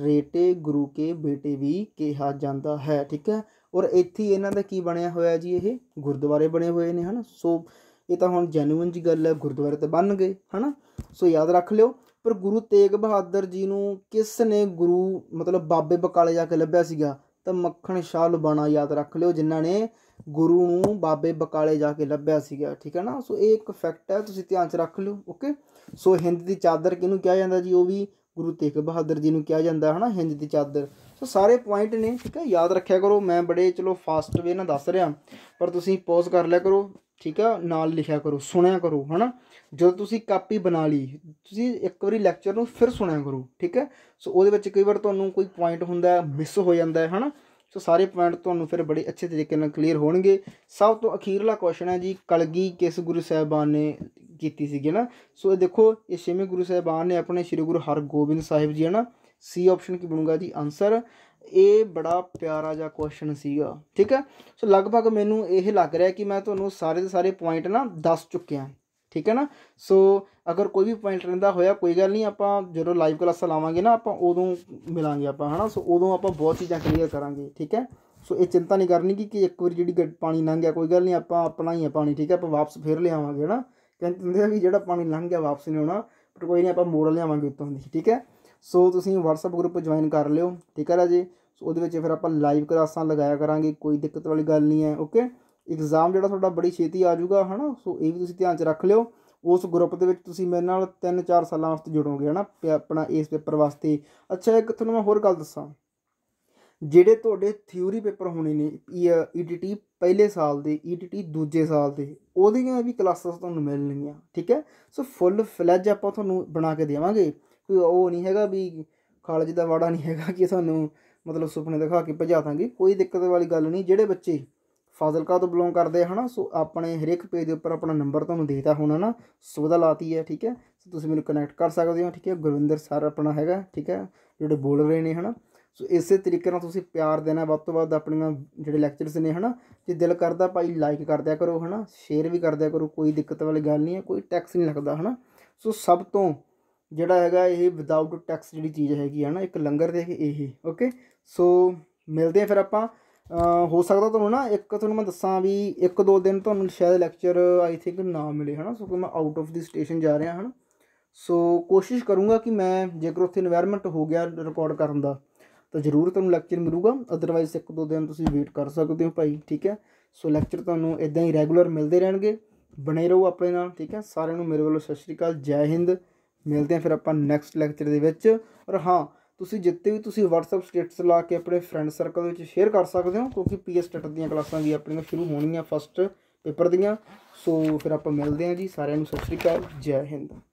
ਰੇਟੇ ਗੁਰੂ ਕੇ ਬੇਟੇ ਵੀ ਕਿਹਾ ਜਾਂਦਾ ਹੈ ਠੀਕ ਹੈ ਔਰ ਇੱਥੇ ਇਹਨਾਂ ਦਾ ਕੀ ਬਣਿਆ ਹੋਇਆ ਜੀ ਇਹ ਗੁਰਦੁਆਰੇ ਬਣੇ ਹੋਏ ਨੇ ਹਨਾ ਸੋ ਇਹ ਤਾਂ ਹੁਣ ਜੈਨੂਇਨ ਜੀ ਗੱਲ ਹੈ ਗੁਰਦੁਆਰੇ ਤੇ ਬਣ ਗਏ ਹਨਾ ਸੋ ਯਾਦ ਰੱਖ ਲਿਓ ਪਰ ਗੁਰੂ ਤੇਗ ਬਹਾਦਰ ਜੀ ਨੂੰ ਕਿਸ ਨੇ ਗੁਰੂ ਮਤਲਬ ਬਾਬੇ ਬਕਾਲੇ ਜਾ ਕੇ ਲੱਭਿਆ ਸੀਗਾ ਤਾਂ ਮੱਖਣ ਸ਼ਾਹ ਲੁਬਾਣਾ ਯਾਦ ਰੱਖ ਲਿਓ ਜਿਨ੍ਹਾਂ ਨੇ ਗੁਰੂ ਨੂੰ ਬਾਬੇ ਬਕਾਲੇ ਜਾ ਕੇ ਲੱਭਿਆ ਸੀਗਾ ਠੀਕ ਹੈ ਨਾ ਸੋ ਇਹ ਇੱਕ ਫੈਕਟ ਹੈ ਤੁਸੀਂ ਧਿਆਨ 'ਚ ਰੱਖ ਲਿਓ ਓਕੇ ਸੋ ਹਿੰਦ ਦੀ ਚਾਦਰ ਕਿਹਨੂੰ ਕਿਹਾ ਜਾਂਦਾ ਜੀ ਉਹ ਵੀ ਗੁਰੂ ਤੇਗ ਬਹਾਦਰ ਜੀ ਨੂੰ ਕਿਹਾ ਜਾਂਦਾ ਹੈ ਨਾ ਹਿੰਦ ਦੀ ਚਾਦਰ ਸੋ ਸਾਰੇ ਪੁਆਇੰਟ ਨੇ ਠੀਕ ਹੈ ਯਾਦ ਰੱਖਿਆ ਕਰੋ ਮੈਂ ਬੜੇ ਚਲੋ ਫਾਸਟ ਵੇ ਨਾਲ ਦੱਸ ਰਿਹਾ ਪਰ ਤੁਸੀਂ ਪੌਜ਼ ਕਰ ਲਿਆ ਕਰੋ ਠੀਕ ਆ ਨਾਲ ਲਿਖਿਆ ਕਰੋ ਸੁਣਿਆ ਕਰੋ ਹਨਾ ਜਦੋਂ ਤੁਸੀਂ ਕਾਪੀ ਬਣਾ ਲਈ ਤੁਸੀਂ ਇੱਕ ਵਾਰੀ ਲੈਕਚਰ ਨੂੰ ਫਿਰ ਸੁਣਿਆ ਕਰੋ ਠੀਕ ਹੈ ਸੋ ਉਹਦੇ ਵਿੱਚ ਕਈ ਵਾਰ ਤੁਹਾਨੂੰ ਕੋਈ ਪੁਆਇੰਟ ਹੁੰਦਾ ਮਿਸ ਹੋ ਜਾਂਦਾ ਹੈ ਹਨਾ ਸੋ ਸਾਰੇ ਪੁਆਇੰਟ ਤੁਹਾਨੂੰ ਫਿਰ ਬੜੇ ਅੱਛੇ ਤਰੀਕੇ ਨਾਲ ਕਲੀਅਰ ਹੋਣਗੇ ਸਭ ਤੋਂ ਅਖੀਰਲਾ ਕੁਐਸਚਨ ਹੈ ਜੀ ਕਲਗੀ ਕਿਸ ਗੁਰੂ ਸਾਹਿਬਾਨ ਨੇ ਕੀਤੀ ਸੀਗੀ ਨਾ ਸੋ ਇਹ ਦੇਖੋ ਇਹ ਛੇਵੇਂ ਗੁਰੂ ਸਾਹਿਬਾਨ ਨੇ ਆਪਣੇ ਸ੍ਰੀ ਗੁਰੂ ਹਰਗੋਬਿੰਦ ਸਾਹਿਬ ਜੀ ਹਨਾ ਸੀ ਆਪਸ਼ਨ ਕੀ ਬਣੂਗਾ ਜੀ ਆਨਸਰ ਇਹ ਬੜਾ ਪਿਆਰਾ ਜਿਹਾ ਕੁਐਸਚਨ ਸੀਗਾ ਠੀਕ ਹੈ ਸੋ ਲਗਭਗ ਮੈਨੂੰ ਇਹ ਲੱਗ ਰਿਹਾ ਕਿ ਮੈਂ ਤੁਹਾਨੂੰ ਸਾਰੇ ਦੇ ਸਾਰੇ ਪੁਆਇੰਟ ਨਾ ਦੱਸ ਚੁੱਕਿਆ ਠੀਕ ਹੈ ਨਾ ਸੋ ਅਗਰ ਕੋਈ ਵੀ ਪੁਆਇੰਟ ਰਹਿੰਦਾ ਹੋਇਆ ਕੋਈ ਗੱਲ ਨਹੀਂ ਆਪਾਂ ਜਦੋਂ ਲਾਈਵ ਕਲਾਸ ਲਾਵਾਂਗੇ ਨਾ ਆਪਾਂ ਉਦੋਂ ਮਿਲਾਂਗੇ ਆਪਾਂ ਹਨਾ ਸੋ ਉਦੋਂ ਆਪਾਂ ਬਹੁਤ ਚੀਜ਼ਾਂ ਕਲੀਅਰ ਕਰਾਂਗੇ ਠੀਕ ਹੈ ਸੋ ਇਹ ਚਿੰਤਾ ਨਹੀਂ ਕਰਨੀ ਕਿ ਇੱਕ ਵਾਰ ਜਿਹੜੀ ਪਾਣੀ ਲੰਘ ਗਿਆ ਕੋਈ ਗੱਲ ਨਹੀਂ ਆਪਾਂ ਆਪਣਾ ਹੀ ਹੈ ਪਾਣੀ ਠੀਕ ਹੈ ਆਪਾਂ ਵਾਪਸ ਫੇਰ ਲਿਆਵਾਂਗੇ ਹਨਾ ਕਹਿੰਦੇ ਵੀ ਜਿਹੜਾ ਪਾਣੀ ਲੰਘ ਗਿਆ ਵਾਪਸ ਨਹੀਂ ਆਉਣਾ ਪਰ ਕੋਈ ਨਹੀਂ ਆਪਾਂ ਮੋੜ ਲਿਆਵਾਂਗੇ ਉੱਤੋਂ ਦੀ ਠੀਕ ਹੈ ਸੋ ਤੁਸੀਂ WhatsApp ਗਰੁੱਪ ਜੁਆਇਨ ਕਰ ਲਿਓ ਠੀਕ ਹੈ ਰਾਜੇ ਸੋ ਉਹਦੇ ਵਿੱਚ ਫਿਰ ਆਪਾਂ ਲਾਈਵ ਕਲਾਸਾਂ ਲਗਾਇਆ ਕਰਾਂਗੇ ਕੋਈ ਦਿੱਕਤ ਵਾਲੀ ਗੱਲ ਨਹੀਂ ਹੈ ਓਕੇ ਐਗਜ਼ਾਮ ਜਿਹੜਾ ਤੁਹਾਡਾ ਬੜੀ ਛੇਤੀ ਆ ਜਾਊਗਾ ਹਨਾ ਸੋ ਇਹ ਵੀ ਤੁਸੀਂ ਧਿਆਨ 'ਚ ਰੱਖ ਲਿਓ ਉਸ ਗਰੁੱਪ ਦੇ ਵਿੱਚ ਤੁਸੀਂ ਮੇਰੇ ਨਾਲ 3-4 ਸਾਲਾਂ ਵਾਸਤੇ ਜੁੜੋਗੇ ਹਨਾ ਆਪਣਾ ਇਸ ਪੇਪਰ ਵਾਸਤੇ ਅੱਛਾ ਇੱਕ ਤੁਹਾਨੂੰ ਮੈਂ ਹੋਰ ਗੱਲ ਦੱਸਾਂ ਜਿਹੜੇ ਤੁਹਾਡੇ ਥਿਊਰੀ ਪੇਪਰ ਹੋਣੇ ਨੇ ਈਟੀਟੀ e ਪਹਿਲੇ ਸਾਲ ਦੇ ਈਟੀਟੀ e ਦੂਜੇ ਸਾਲ ਦੇ ਉਹਦੀਆਂ ਵੀ ਕਲਾਸਾਂ ਤੁਹਾਨੂੰ ਮਿਲਣਗੀਆਂ ਠੀਕ ਹੈ ਸੋ ਫੁੱਲ ਫਲੈਜ ਆਪਾਂ ਤੁਹਾਨੂੰ ਬਣਾ ਕੇ ਦੇਵਾਂਗੇ ਕੋਈ ਉਹ ਨਹੀਂ ਹੈਗਾ ਵੀ ਕਾਲਜ ਦਾ ਵਾੜਾ ਨਹੀਂ ਹੈਗਾ ਕਿ ਸਾਨੂੰ ਮਤਲਬ ਸੁਪਨੇ ਦਿਖਾ ਕੇ ਭਜਾ ਦਾਂਗੇ ਕੋਈ ਦਿੱਕਤ ਵਾਲੀ ਗੱਲ ਨਹੀਂ ਜਿਹੜੇ ਬੱਚੇ ਫਾਜ਼ਲਕਾ ਤੋਂ ਬਿਲੋਂਗ ਕਰਦੇ ਹਨਾ ਸੋ ਆਪਣੇ ਹਰੇਕ ਪੇਜ ਦੇ ਉੱਪਰ ਆਪਣਾ ਨੰਬਰ ਤੁਹਾਨੂੰ ਦੇਤਾ ਹੋਣਾ ਨਾ ਸੋ ਉਹਦਾ ਲਾਤੀ ਹੈ ਠੀਕ ਹੈ ਸੋ ਤੁਸੀਂ ਮੈਨੂੰ ਕਨੈਕਟ ਕਰ ਸਕਦੇ ਹੋ ਠੀਕ ਹੈ ਗੁਰਵਿੰਦਰ ਸਰ ਆਪਣਾ ਹੈਗਾ ਠੀਕ ਹੈ ਜਿਹੜੇ ਬੋਲ ਰਹੇ ਨੇ ਹਨਾ ਸੋ ਇਸੇ ਤਰੀਕੇ ਨਾਲ ਤੁਸੀਂ ਪਿਆਰ ਦੇਣਾ ਵੱਧ ਤੋਂ ਵੱਧ ਆਪਣੀਆਂ ਜਿਹੜੇ ਲੈਕਚਰਸ ਨੇ ਹਨਾ ਜੇ ਦਿਲ ਕਰਦਾ ਭਾਈ ਲਾਈਕ ਕਰ ਦਿਆ ਕਰੋ ਹਨਾ ਸ਼ੇਅਰ ਵੀ ਕਰ ਦਿਆ ਕਰੋ ਕੋਈ ਦਿੱਕਤ ਵਾਲੀ ਗੱਲ ਨਹੀਂ ਹੈ ਕੋਈ ਟੈਕਸ ਨਹੀਂ ਲੱਗਦਾ ਹਨਾ ਸੋ ਸਭ ਤੋਂ ਜਿਹੜਾ ਹੈਗਾ ਇਹ ਵਿਦਆਊਟ ਟੈਕਸ ਜਿਹੜੀ ਚੀਜ਼ ਹੈਗੀ ਹੈ ਨਾ ਇੱਕ ਲੰਗਰ ਦੇ ਇਹ ਓਕੇ ਸੋ ਮਿਲਦੇ ਆ ਫਿਰ ਆਪਾਂ ਹੋ ਸਕਦਾ ਤੁਹਾਨੂੰ ਨਾ ਇੱਕ ਤੁਹਾਨੂੰ ਮੈਂ ਦੱਸਾਂ ਵੀ ਇੱਕ ਦੋ ਦਿਨ ਤੁਹਾਨੂੰ ਸ਼ਾਇਦ ਲੈਕਚਰ ਆਈ ਥਿੰਕ ਨਾ ਮਿਲੇ ਹਨਾ ਸੋ ਕਿ ਮੈਂ ਆਊਟ ਆਫ ਦੀ ਸਟੇਸ਼ਨ ਜਾ ਰਿਹਾ ਹਨਾ ਸੋ ਕੋਸ਼ਿਸ਼ ਕਰੂੰਗਾ ਕਿ ਮੈਂ ਜੇਕਰ ਉੱਥੇ এনवायरमेंट ਹੋ ਗਿਆ ਰਿਕਾਰਡ ਕਰਨ ਦਾ ਤਾਂ ਜ਼ਰੂਰ ਤੁਹਾਨੂੰ ਲੈਕਚਰ ਮਿਲੂਗਾ ਅਦਰਵਾਈਜ਼ ਇੱਕ ਦੋ ਦਿਨ ਤੁਸੀਂ ਵੇਟ ਕਰ ਸਕਦੇ ਹੋ ਭਾਈ ਠੀਕ ਹੈ ਸੋ ਲੈਕਚਰ ਤੁਹਾਨੂੰ ਇਦਾਂ ਹੀ ਰੈਗੂਲਰ ਮਿਲਦੇ ਰਹਿਣਗੇ ਬਣੇ ਰਹੋ ਆਪਣੇ ਨਾਲ ਠੀਕ ਹੈ ਸਾਰਿਆਂ ਨੂੰ ਮੇਰੇ ਵੱਲੋਂ ਸਤਿ ਸ਼੍ਰੀ ਅਕਾਲ ਜੈ ਹਿੰਦ ਮਿਲਦੇ ਹਾਂ ਫਿਰ ਆਪਾਂ ਨੈਕਸਟ ਲੈਕਚਰ ਦੇ ਵਿੱਚ ਔਰ ਹਾਂ ਤੁਸੀਂ ਜਿੱਤੇ ਵੀ ਤੁਸੀਂ WhatsApp ਸਟੇਟਸ ਲਾ ਕੇ ਆਪਣੇ ਫਰੈਂਡ ਸਰਕਲ ਵਿੱਚ ਸ਼ੇਅਰ ਕਰ ਸਕਦੇ ਹੋ ਕਿਉਂਕਿ ਪੀਐਸ ਸਟੇਟ ਦੀਆਂ ਕਲਾਸਾਂ ਵੀ ਆਪਣੀਆਂ ਸ਼ੁਰੂ ਹੋਣੀਆਂ ਫਸਟ ਪੇਪਰ ਦੀਆਂ ਸੋ ਫਿਰ ਆਪਾਂ ਮਿਲਦੇ ਹਾਂ ਜੀ ਸਾਰਿਆਂ ਨੂੰ ਸਤਿ ਸ਼੍ਰੀ ਅਕਾਲ ਜੈ ਹਿੰਦ